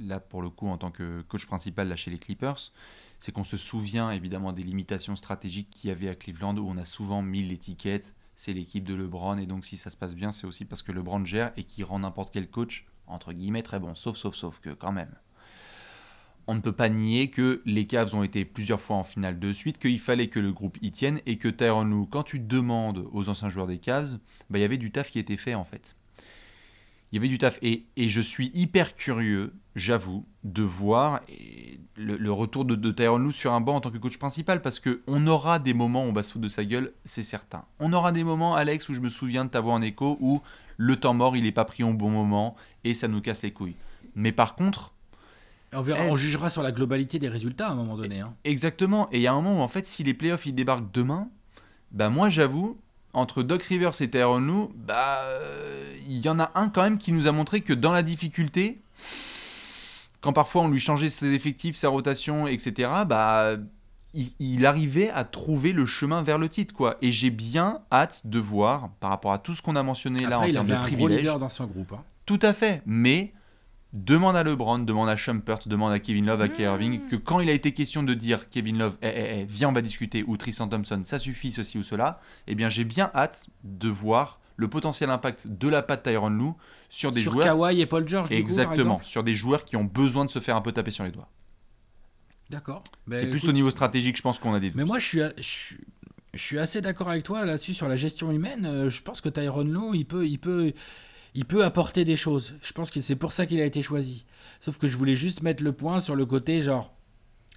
là pour le coup en tant que coach principal chez les Clippers, c'est qu'on se souvient évidemment des limitations stratégiques qu'il y avait à Cleveland où on a souvent mis l'étiquette c'est l'équipe de LeBron et donc si ça se passe bien c'est aussi parce que LeBron gère et qui rend n'importe quel coach entre guillemets très bon sauf sauf sauf que quand même on ne peut pas nier que les Cavs ont été plusieurs fois en finale de suite, qu'il fallait que le groupe y tienne et que Tyronn nous quand tu demandes aux anciens joueurs des Cavs, bah, il y avait du taf qui était fait en fait il y avait du taf. Et, je suis hyper curieux, j'avoue, de voir le, retour de, de, Tyron sur un banc en tant que coach principal, parce qu'on aura des moments où on va se foutre de sa gueule, c'est certain. On aura des moments, Alex, où je me souviens de t'avoir en écho, où le temps mort, il n'est pas pris au bon moment, et ça nous casse les couilles. Mais par contre... On, verra, eh. on jugera sur la globalité des résultats à un moment donné. Hein. Exactement. Et il y a un moment où, en fait, si les playoffs, ils débarquent demain, ben moi, j'avoue, entre Doc Rivers et Tyrone Lou, bah, euh, il y en a un quand même qui nous a montré que dans la difficulté, quand parfois on lui changeait ses effectifs, sa rotation, etc., bah, il, arrivait à trouver le chemin vers le titre, quoi. Et j'ai bien hâte de voir, par rapport à tout ce qu'on a mentionné là en termes de privilèges. Il avait dans son groupe. Hein. Tout à fait, mais Demande à LeBron, demande à Schumpert, demande à Kevin Love, à mm. K. Irving, que quand il a été question de dire Kevin Love, eh, eh, eh, viens, on va discuter, ou Tristan Thompson, ça suffit, ceci ou cela, eh bien, j'ai bien hâte de voir le potentiel impact de la patte Tyron Lou sur des sur joueurs. Kawhi et Paul George, Exactement, sur des joueurs qui ont besoin de se faire un peu taper sur les doigts. D'accord. C'est bah, plus au niveau stratégique, je pense qu'on a des Mais moi, je suis. Je suis... assez d'accord avec toi là-dessus sur la gestion humaine. Euh, je pense que Tyron Lowe, il peut, il peut, il peut apporter des choses. Je pense que c'est pour ça qu'il a été choisi. Sauf que je voulais juste mettre le point sur le côté genre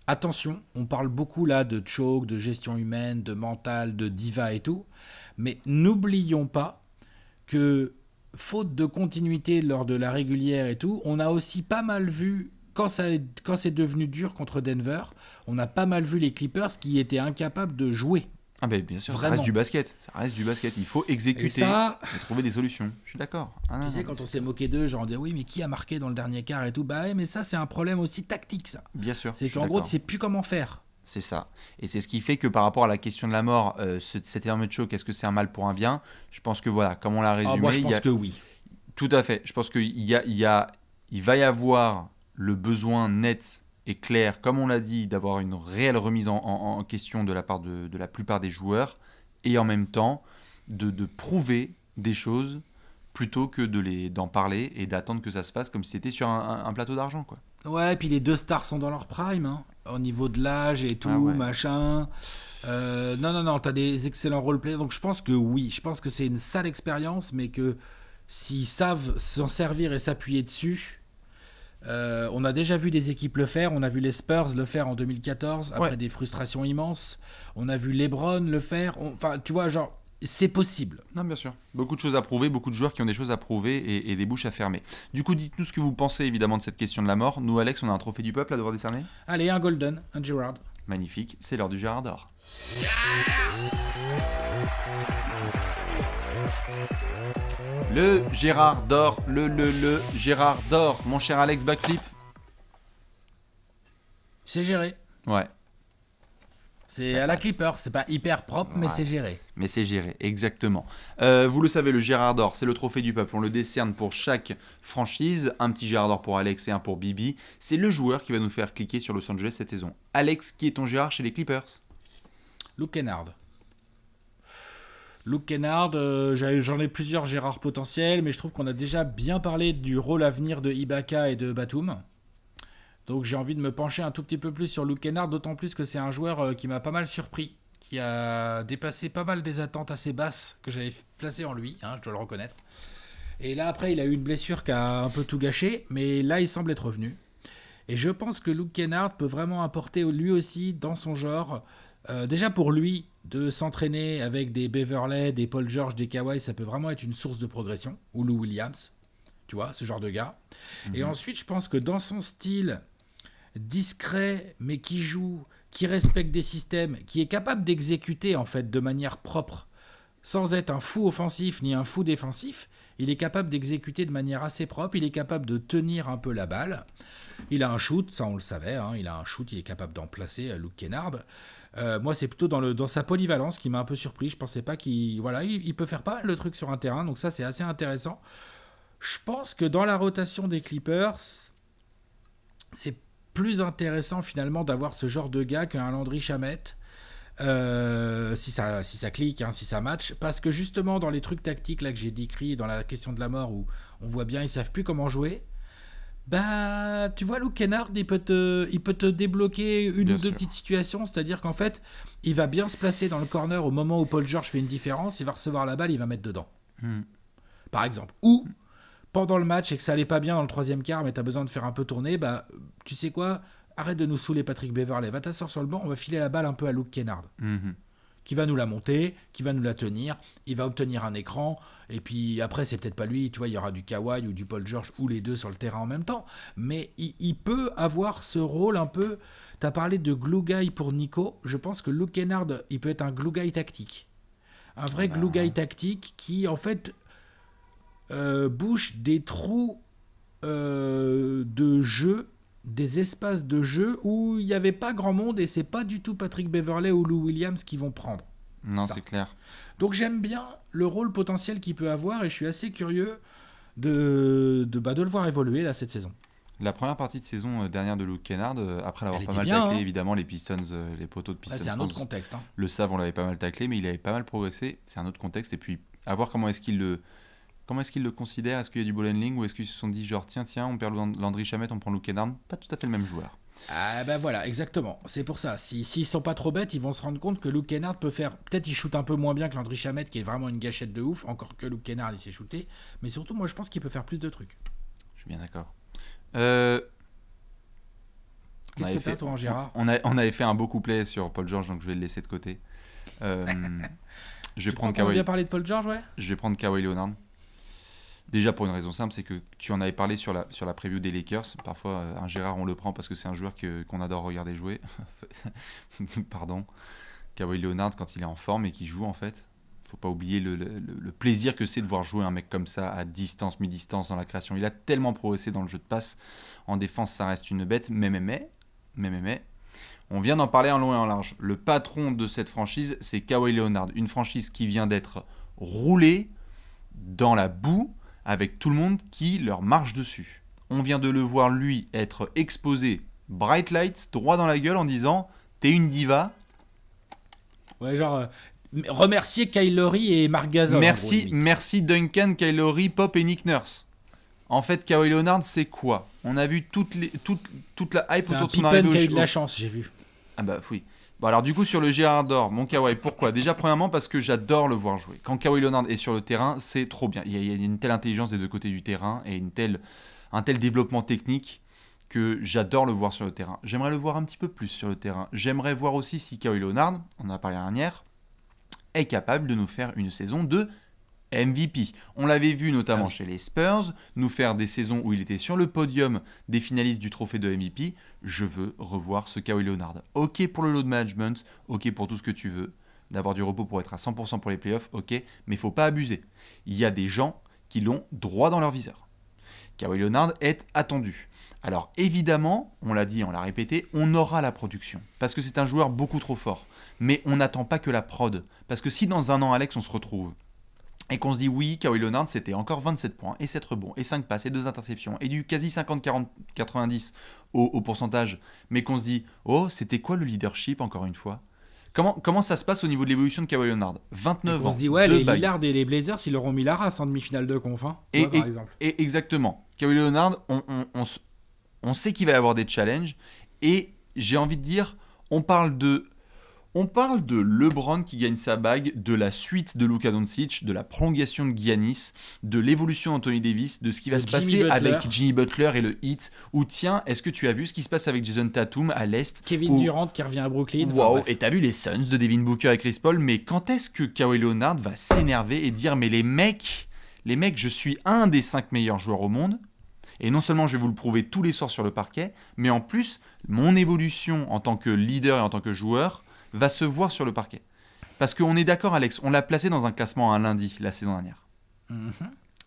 attention, on parle beaucoup là de choke, de gestion humaine, de mental, de diva et tout, mais n'oublions pas que faute de continuité lors de la régulière et tout, on a aussi pas mal vu quand, quand c'est devenu dur contre Denver, on a pas mal vu les Clippers qui étaient incapables de jouer. Ah ben bien sûr, ça reste du basket. Ça reste du basket. Il faut exécuter et, trouver des solutions. Je suis d'accord. Ah, tu sais, quand on s'est moqué d'eux, genre on dit oui, mais qui a marqué dans le dernier quart et tout Bah mais ça, c'est un problème aussi tactique, ça. Bien sûr. C'est qu'en gros, tu sais plus comment faire. C'est ça. Et c'est ce qui fait que par rapport à la question de la mort, euh, cet énorme quest quest ce que c'est un mal pour un bien Je pense que voilà, comme on l'a ah, résumé. moi, je pense que oui. Tout à fait. Je pense qu'il y a, il y a, il va y avoir le besoin net et clair, comme on l'a dit, d'avoir une réelle remise en, question de la part de, la plupart des joueurs, et en même temps de, prouver des choses plutôt que de les d'en parler et d'attendre que ça se fasse comme si c'était sur un, plateau d'argent quoi. Ouais, et puis les deux stars sont dans leur prime, hein. au niveau de l'âge et tout, ah machin. Euh, non, non, non, t'as des excellents roleplays, donc je pense que oui, je pense que c'est une sale expérience, mais que s'ils savent s'en servir et s'appuyer dessus, euh, on a déjà vu des équipes le faire. On a vu les Spurs le faire en 2014 après des frustrations immenses. On a vu LeBron le faire. Enfin, tu vois, genre, c'est possible. Non, bien sûr. Beaucoup de choses à prouver, beaucoup de joueurs qui ont des choses à prouver et, des bouches à fermer. Du coup, dites-nous ce que vous pensez évidemment de cette question de la mort. Nous, Alex, on a un trophée du peuple à devoir décerner Allez, un Golden, un Gerard. Magnifique, c'est l'heure du Girard d'or. Le Gérard d'or, le le le Gérard d'or, mon cher Alex Backflip. C'est géré. Ouais. C'est à la clipper, c'est pas hyper propre, mais c'est géré. Mais c'est géré, exactement. Euh, vous le savez, le Gérard d'Or, c'est le trophée du peuple. On le décerne pour chaque franchise. Un petit Gérard d'Or pour Alex et un pour Bibi. C'est le joueur qui va nous faire cliquer sur Los Angeles cette saison. Alex, qui est ton Gérard chez les Clippers Luke Kennard. Luke Kennard, euh, j'en ai plusieurs Gérard potentiels, mais je trouve qu'on a déjà bien parlé du rôle à venir de Ibaka et de Batum. Donc j'ai envie de me pencher un tout petit peu plus sur Luke Kennard, d'autant plus que c'est un joueur euh, qui m'a pas mal surpris, qui a dépassé pas mal des attentes assez basses que j'avais placées en lui, hein, je dois le reconnaître. Et là après il a eu une blessure qui a un peu tout gâché, mais là il semble être revenu. Et je pense que Luke Kennard peut vraiment apporter lui aussi dans son genre, euh, déjà pour lui de s'entraîner avec des Beverley, des Paul George, des Kawhi, ça peut vraiment être une source de progression, ou Lou Williams, tu vois, ce genre de gars. Et mhm. ensuite, je pense que dans son style discret, mais qui joue, qui respecte des systèmes, qui est capable d'exécuter en fait de manière propre, sans être un fou offensif ni un fou défensif, il est capable d'exécuter de manière assez propre, il est capable de tenir un peu la balle. Il a un shoot, ça on le savait, hein. il a un shoot, il est capable d'en placer, euh, Luke Kennard. Euh, moi, c'est plutôt dans, sa polyvalence qui m'a un peu surpris. Je pensais pas qu'il. Voilà, il, peut faire pas le truc sur un terrain, donc ça, c'est assez intéressant. Je pense que dans la rotation des Clippers, c'est plus intéressant finalement d'avoir ce genre de gars qu'un Landry Chamette. Euh, si, ça, si ça clique, hein, si ça match. Parce que justement, dans les trucs tactiques là que j'ai décrits, dans la question de la mort, où on voit bien, ils savent plus comment jouer, bah, tu vois, Luke Kennard, il peut te, il peut te débloquer une ou deux petites situations. C'est-à-dire qu'en fait, il va bien se placer dans le corner au moment où Paul George fait une différence. Il va recevoir la balle, il va mettre dedans. Hmm. Par exemple. Ou, pendant le match et que ça allait pas bien dans le troisième quart, mais tu as besoin de faire un peu tourner, bah, tu sais quoi Arrête de nous saouler, Patrick Beverley. Va t'asseoir sur le banc, on va filer la balle un peu à Luke Kennard. Hmm, hmm qui va nous la monter, qui va nous la tenir, il va obtenir un écran, et puis après, c'est peut-être pas lui, tu vois, il y aura du Kawhi ou du Paul George ou les deux sur le terrain en même temps, mais il, peut avoir ce rôle un peu. T'as parlé de glue guy pour Nico, je pense que Luke Kennard, il peut être un glue guy tactique. Un vrai glue guy ah. tactique qui, en fait, euh, bouche des trous euh, de jeu des espaces de jeu où il n'y avait pas grand monde et c'est pas du tout Patrick Beverley ou Lou Williams qui vont prendre. Non, c'est clair. Donc j'aime bien le rôle potentiel qu'il peut avoir et je suis assez curieux de, de, bah, le voir évoluer là, cette saison. La première partie de saison euh, dernière de Lou Kennard, euh, après l'avoir pas mal taclé, hein. évidemment, les Pistons, euh, les poteaux de bah, Pistons. c'est un autre contexte. Hein. Le savent, on l'avait pas mal taclé, mais il avait pas mal progressé. C'est un autre contexte. Et puis, à voir comment est-ce qu'il le, Comment est-ce qu'ils le considèrent Est-ce qu'il y a du ball ou est-ce qu'ils se sont dit genre tiens tiens on perd Landry Chamet, on prend Luke Kennard Pas tout à fait le même joueur. Ah ben voilà, exactement. C'est pour ça. S'ils sont pas trop bêtes, ils vont se rendre compte que Luke Kennard peut faire. Peut-être il shoot un peu moins bien que Landry Chamet, qui est vraiment une gâchette de ouf. Encore que Luke Kennard il s'est shooté. Mais surtout, moi je pense qu'il peut faire plus de trucs. Je suis bien d'accord. Euh, Qu'est-ce que fait... toi, Gérard on, avait fait un beau couplet sur Paul George, donc je vais le laisser de côté. Euh, je vais tu prendre bien parler de Paul George, ouais Je vais prendre Kawhi Leonard. Déjà pour une raison simple, c'est que tu en avais parlé sur la, sur la preview des Lakers. Parfois, euh, un Gérard, on le prend parce que c'est un joueur qu'on adore regarder jouer. Pardon. Kawhi Leonard, quand il est en forme et qu'il joue, en fait, faut pas oublier le, le, plaisir que c'est de voir jouer un mec comme ça à distance, mi-distance dans la création. Il a tellement progressé dans le jeu de passe. En défense, ça reste une bête. Mais, mais, mais, mais, mais, mais. On vient d'en parler en long et en large. Le patron de cette franchise, c'est Kawhi Leonard. Une franchise qui vient d'être roulée dans la boue avec tout le monde qui leur marche dessus. On vient de le voir lui être exposé bright lights droit dans la gueule en disant t'es une diva. Ouais genre euh, remercier Kylori et Mark Merci merci Duncan, Kylori, Pop et Nick Nurse. En fait, Kawhi Leonard, c'est quoi On a vu toute, les, toute, la hype autour de son arrivée au, de la chance, j'ai vu. Ah bah oui alors du coup, sur le Gérard d'Or, mon Kawhi, pourquoi Déjà, premièrement, parce que j'adore le voir jouer. Quand Kawhi Leonard est sur le terrain, c'est trop bien. Il y, a, une telle intelligence des deux côtés du terrain et une telle, un tel développement technique que j'adore le voir sur le terrain. J'aimerais le voir un petit peu plus sur le terrain. J'aimerais voir aussi si Kawhi Leonard, on en a parlé dernière, est capable de nous faire une saison de MVP. On l'avait vu notamment ah chez les Spurs, nous faire des saisons où il était sur le podium des finalistes du trophée de MVP. Je veux revoir ce Kawhi Leonard. Ok pour le load management, ok pour tout ce que tu veux, d'avoir du repos pour être à 100% pour les playoffs, ok, mais il faut pas abuser. Il y a des gens qui l'ont droit dans leur viseur. Kawhi Leonard est attendu. Alors évidemment, on l'a dit, on l'a répété, on aura la production, parce que c'est un joueur beaucoup trop fort. Mais on n'attend pas que la prod, parce que si dans un an, Alex, on se retrouve et qu'on se dit oui, Kawhi Leonard, c'était encore 27 points et 7 rebonds et 5 passes et 2 interceptions et du quasi 50-40-90 au, pourcentage, mais qu'on se dit oh, c'était quoi le leadership encore une fois Comment, comment ça se passe au niveau de l'évolution de Kawhi Leonard 29 ans. On se dit ouais, les Lillard et les Blazers, ils leur ont mis la race en demi-finale de conf, hein, et, par exemple. Et exactement. Kawhi Leonard, on, on, on sait qu'il va y avoir des challenges et j'ai envie de dire, on parle de on parle de LeBron qui gagne sa bague, de la suite de Luka Doncic, de la prolongation de Giannis, de l'évolution d'Anthony Davis, de ce qui va se passer avec Jimmy Butler et le Heat. Ou tiens, est-ce que tu as vu ce qui se passe avec Jason Tatum à l'Est Kevin Durant qui revient à Brooklyn. Waouh, et t'as vu les Suns de Devin Booker et Chris Paul, mais quand est-ce que Kawhi Leonard va s'énerver et dire mais les mecs, les mecs, je suis un des cinq meilleurs joueurs au monde et non seulement je vais vous le prouver tous les soirs sur le parquet, mais en plus, mon évolution en tant que leader et en tant que joueur, va se voir sur le parquet. Parce qu'on est d'accord, Alex, on l'a placé dans un classement un lundi la saison dernière. Mhm.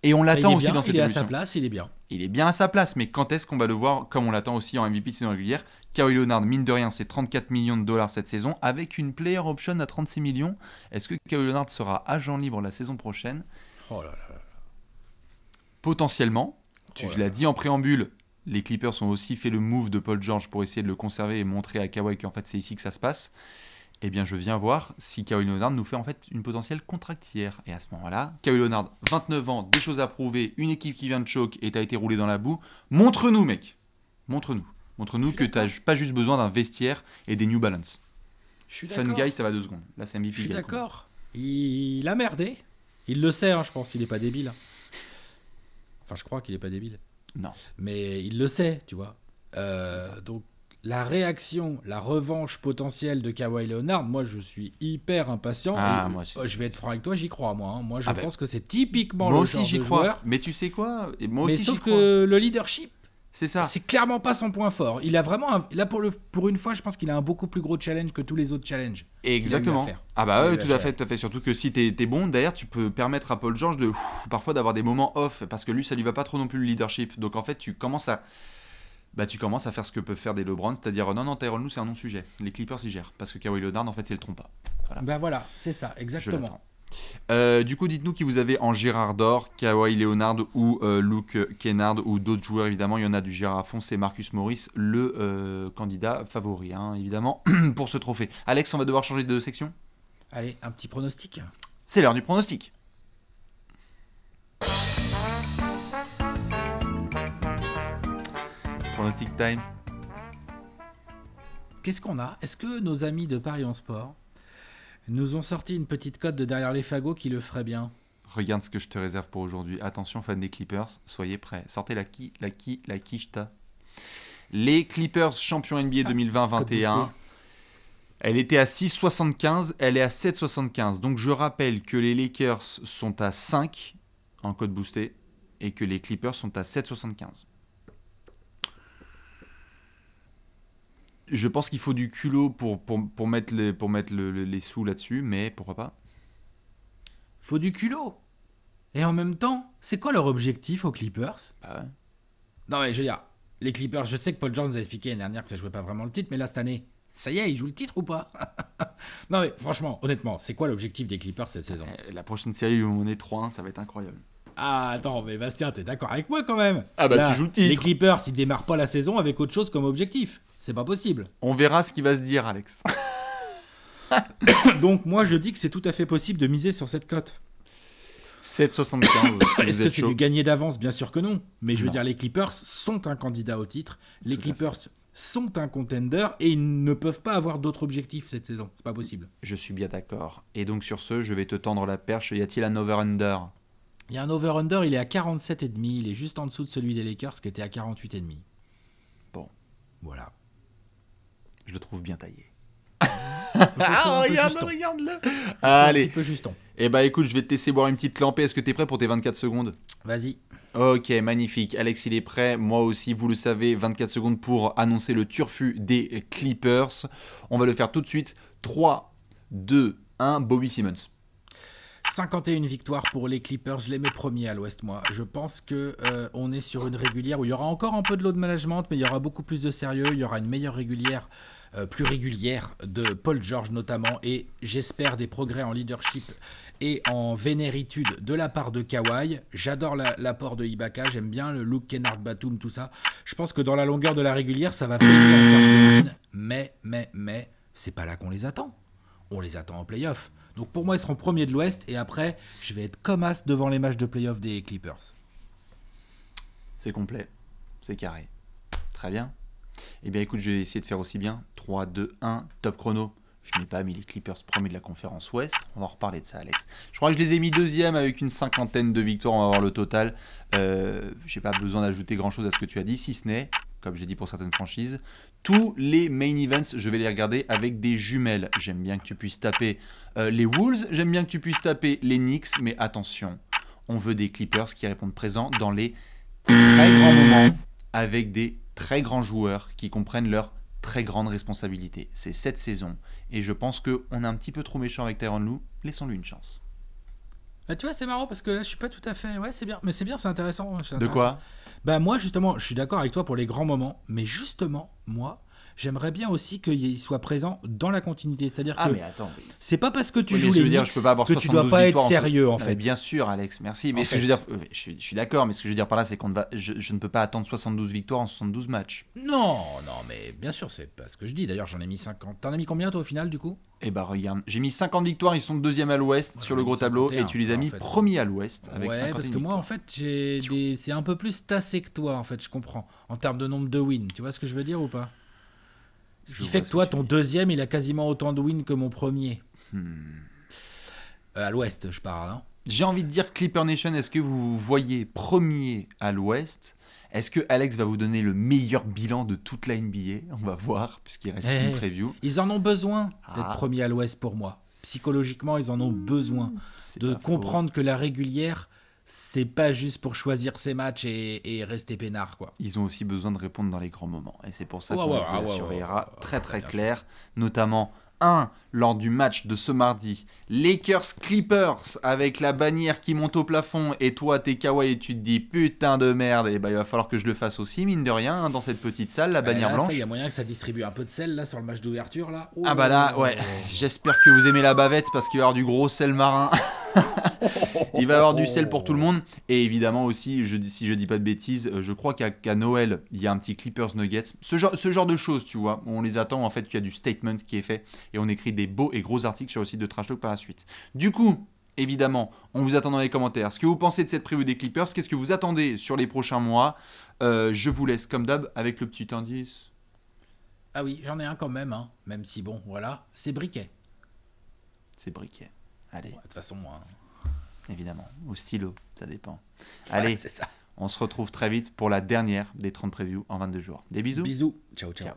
Et on l'attend aussi dans cette émission. Il est à sa place, il est bien. Il est bien à sa place, mais quand est-ce qu'on va le voir, comme on l'attend aussi en MVP de saison régulière Kawhi Leonard, mine de rien, c'est 34 millions de dollars cette saison, avec une player option à 36 millions. Est-ce que Kawhi Leonard sera agent libre la saison prochaine Oh là là. Potentiellement. Tu l'as dit en préambule, les Clippers ont aussi fait le move de Paul George pour essayer de le conserver et montrer à Kawhi qu'en fait c'est ici que ça se passe eh bien je viens voir si Caroline Leonard nous fait en fait une potentielle contractière. Et à ce moment-là, Caroline Leonard, 29 ans, des choses à prouver, une équipe qui vient de choc et t'as été roulé dans la boue, montre-nous mec, montre-nous, montre-nous que t'as pas juste besoin d'un vestiaire et des New Balance. Je suis Fun guy, ça va deux secondes. Là, c'est Je suis d'accord. Il a merdé. Il le sait, hein, je pense. Il n'est pas débile. Enfin, je crois qu'il n'est pas débile. Non. Mais il le sait, tu vois. Euh, donc, la réaction, la revanche potentielle de Kawhi Leonard, moi je suis hyper impatient. Ah, euh, je vais être franc avec toi, j'y crois moi. Hein. Moi je ah, ben, pense que c'est typiquement le moi aussi j'y crois. Mais tu sais quoi Et moi Mais aussi sauf crois. que le leadership, c'est ça. C'est clairement pas son point fort. Il a vraiment là pour le pour une fois, je pense qu'il a un beaucoup plus gros challenge que tous les autres challenges. Exactement. Ah bah tout à fait, tout à fait. Surtout que si t'es es bon, d'ailleurs, tu peux permettre à Paul George de parfois d'avoir des moments off parce que lui ça lui va pas trop non plus le leadership. Donc en fait tu commences à bah, tu commences à faire ce que peuvent faire des LeBron, c'est-à-dire non, non, Tyrone Lou, c'est un non-sujet. Les Clippers, s'y gèrent. Parce que Kawhi Leonard, en fait, c'est le trompe pas. Ben voilà, c'est ça, exactement. Euh, du coup, dites-nous qui vous avez en Gérard d'or, Kawhi Leonard ou euh, Luke Kennard ou d'autres joueurs, évidemment. Il y en a du Gérard Fond, c'est Marcus Morris, le euh, candidat favori, hein, évidemment, pour ce trophée. Alex, on va devoir changer de section Allez, un petit pronostic. C'est l'heure du pronostic. time. Qu'est-ce qu'on a Est-ce que nos amis de Paris en Sport nous ont sorti une petite cote de derrière les fagots qui le ferait bien Regarde ce que je te réserve pour aujourd'hui. Attention, fans des Clippers, soyez prêts. Sortez la qui, la qui, la quicheta. Les Clippers champions NBA 2020-21. Ah, elle était à 6,75, elle est à 7,75. Donc je rappelle que les Lakers sont à 5 en cote boostée et que les Clippers sont à 7,75. je pense qu'il faut du culot pour, pour, mettre, les, pour mettre les sous là-dessus, mais pourquoi pas Faut du culot Et en même temps, c'est quoi leur objectif aux Clippers ah ouais. Non mais je veux dire, les Clippers, je sais que Paul Jones a expliqué l'année dernière que ça jouait pas vraiment le titre, mais là cette année, ça y est, ils jouent le titre ou pas Non mais franchement, honnêtement, c'est quoi l'objectif des Clippers cette saison euh, La prochaine série où on est 3-1, ça va être incroyable. Ah, attends, mais Bastien, t'es d'accord avec moi quand même Ah bah tu joues le titre Les Clippers, ils démarrent pas la saison avec autre chose comme objectif. C'est pas possible. On verra ce qu'il va se dire, Alex. Donc moi je dis que c'est tout à fait possible de miser sur cette cote. 7,75. Est-ce que c'est du gagné d'avance Bien sûr que non. Mais je veux dire, les Clippers sont un candidat au titre. Les Clippers sont un contender et ils ne peuvent pas avoir d'autres objectifs cette saison. C'est pas possible. Je suis bien d'accord. Et donc sur ce, je vais te tendre la perche. Y a-t-il un over-under Il y a un over-under, il est à 47,5. Il est juste en dessous de celui des Lakers qui était à 48,5. Bon. Voilà je le trouve bien taillé. ah, regarde, regarde-le ah, Allez. Un petit peu juston. Eh bah écoute, je vais te laisser boire une petite lampée. Est-ce que tu es prêt pour tes 24 secondes Vas-y. Ok, magnifique. Alex, il est prêt. Moi aussi, vous le savez, 24 secondes pour annoncer le turfu des Clippers. On va le faire tout de suite. 3, 2, 1, Bobby Simmons. 51 victoires pour les Clippers, je les mets premiers à l'Ouest moi. Je pense que euh, on est sur une régulière où il y aura encore un peu de de management, mais il y aura beaucoup plus de sérieux, il y aura une meilleure régulière, euh, plus régulière de Paul George notamment, et j'espère des progrès en leadership et en vénéritude de la part de Kawhi. J'adore l'apport de Ibaka, j'aime bien le look Kennard Batum, tout ça. Je pense que dans la longueur de la régulière, ça va payer mais, mais, mais, c'est pas là qu'on les attend. On les attend en playoff. Donc pour moi, ils seront premiers de l'Ouest et après, je vais être comme as devant les matchs de playoff des Clippers. C'est complet, c'est carré. Très bien. Eh bien écoute, je vais essayer de faire aussi bien. 3, 2, 1, top chrono. Je n'ai pas mis les Clippers premiers de la conférence Ouest. On va en reparler de ça, Alex. Je crois que je les ai mis deuxième avec une cinquantaine de victoires. On va voir le total. Je euh, J'ai pas besoin d'ajouter grand chose à ce que tu as dit, si ce n'est, comme j'ai dit pour certaines franchises, tous les main events, je vais les regarder avec des jumelles. J'aime bien que tu puisses taper euh, les Wolves, j'aime bien que tu puisses taper les Knicks, mais attention, on veut des Clippers qui répondent présents dans les très grands moments avec des très grands joueurs qui comprennent leur très grande responsabilité. C'est cette saison. Et je pense qu'on est un petit peu trop méchant avec Tyrone Lou. Laissons-lui une chance. Bah, tu vois, c'est marrant parce que là, je suis pas tout à fait. Ouais, c'est bien. Mais c'est bien, c'est intéressant. Hein, De quoi bah moi justement, je suis d'accord avec toi pour les grands moments, mais justement, moi, j'aimerais bien aussi qu'il soit présent dans la continuité. C'est-à-dire ah, mais c'est pas parce que tu joues les dire, que tu dois pas être sérieux en fait. bien sûr, Alex, merci. Mais ce que je veux dire, euh, suis, d'accord, mais ce que je veux dire par là, c'est qu'on je, ne peux pas attendre 72 victoires en 72 matchs. Non, non, mais bien sûr, c'est pas ce que je dis. D'ailleurs, j'en ai mis 50. T'en as mis combien toi au final du coup Eh bah regarde, j'ai mis 50 victoires. Ils sont deuxième à l'Ouest sur le gros tableau, et tu les as mis premier à l'Ouest avec ouais, parce que moi en fait, c'est un peu plus tassé que toi en fait. Je comprends en termes de nombre de wins. Tu vois ce que je veux dire ou pas ce qui fait que toi, ton deuxième, il a quasiment autant de wins que mon premier. Hmm. Euh, à l'ouest, je parle. Hein. J'ai envie de dire, Clipper Nation, est-ce que vous voyez premier à l'ouest Est-ce que Alex va vous donner le meilleur bilan de toute la NBA On va voir, puisqu'il reste eh, une eh. preview. Ils en ont besoin d'être ah. premier à l'ouest pour moi. Psychologiquement, ils en ont besoin. De comprendre que la régulière c'est pas juste pour choisir ses matchs et, rester peinard quoi. Ils ont aussi besoin de répondre dans les grands moments et c'est pour ça qu'on sur surveillera très très clair, notamment lors du match de ce mardi. Lakers Clippers avec la bannière qui monte au plafond et toi t'es kawaii et tu te dis putain de merde et eh bah ben, il va falloir que je le fasse aussi mine de rien hein, dans cette petite salle la eh bannière blanche. Il y a moyen que ça distribue un peu de sel là sur le match d'ouverture là. ah bah là oh. ouais j'espère que vous aimez la bavette parce qu'il va y avoir du gros sel marin. il va y avoir du oh. sel pour tout le monde et évidemment aussi si je dis pas de bêtises je crois qu'à Noël il y a un petit Clippers Nuggets ce genre, ce genre de choses tu vois on les attend en fait il y a du statement qui est fait et on écrit des beaux et gros articles sur le site de Trash Talk par la suite. Du coup, évidemment, on vous attend dans les commentaires. Ce que vous pensez de cette preview des Clippers, qu'est-ce que vous attendez sur les prochains mois euh, Je vous laisse comme d'hab avec le petit indice. Ah oui, j'en ai un quand même, hein, même si bon, voilà, c'est briquet. C'est briquet. Allez. De toute façon, moi. Hein. Évidemment, au stylo, ça dépend. Allez, C'est ça. on se retrouve très vite pour la dernière des 30 previews en 22 jours. Des bisous. Bisous. ciao. ciao.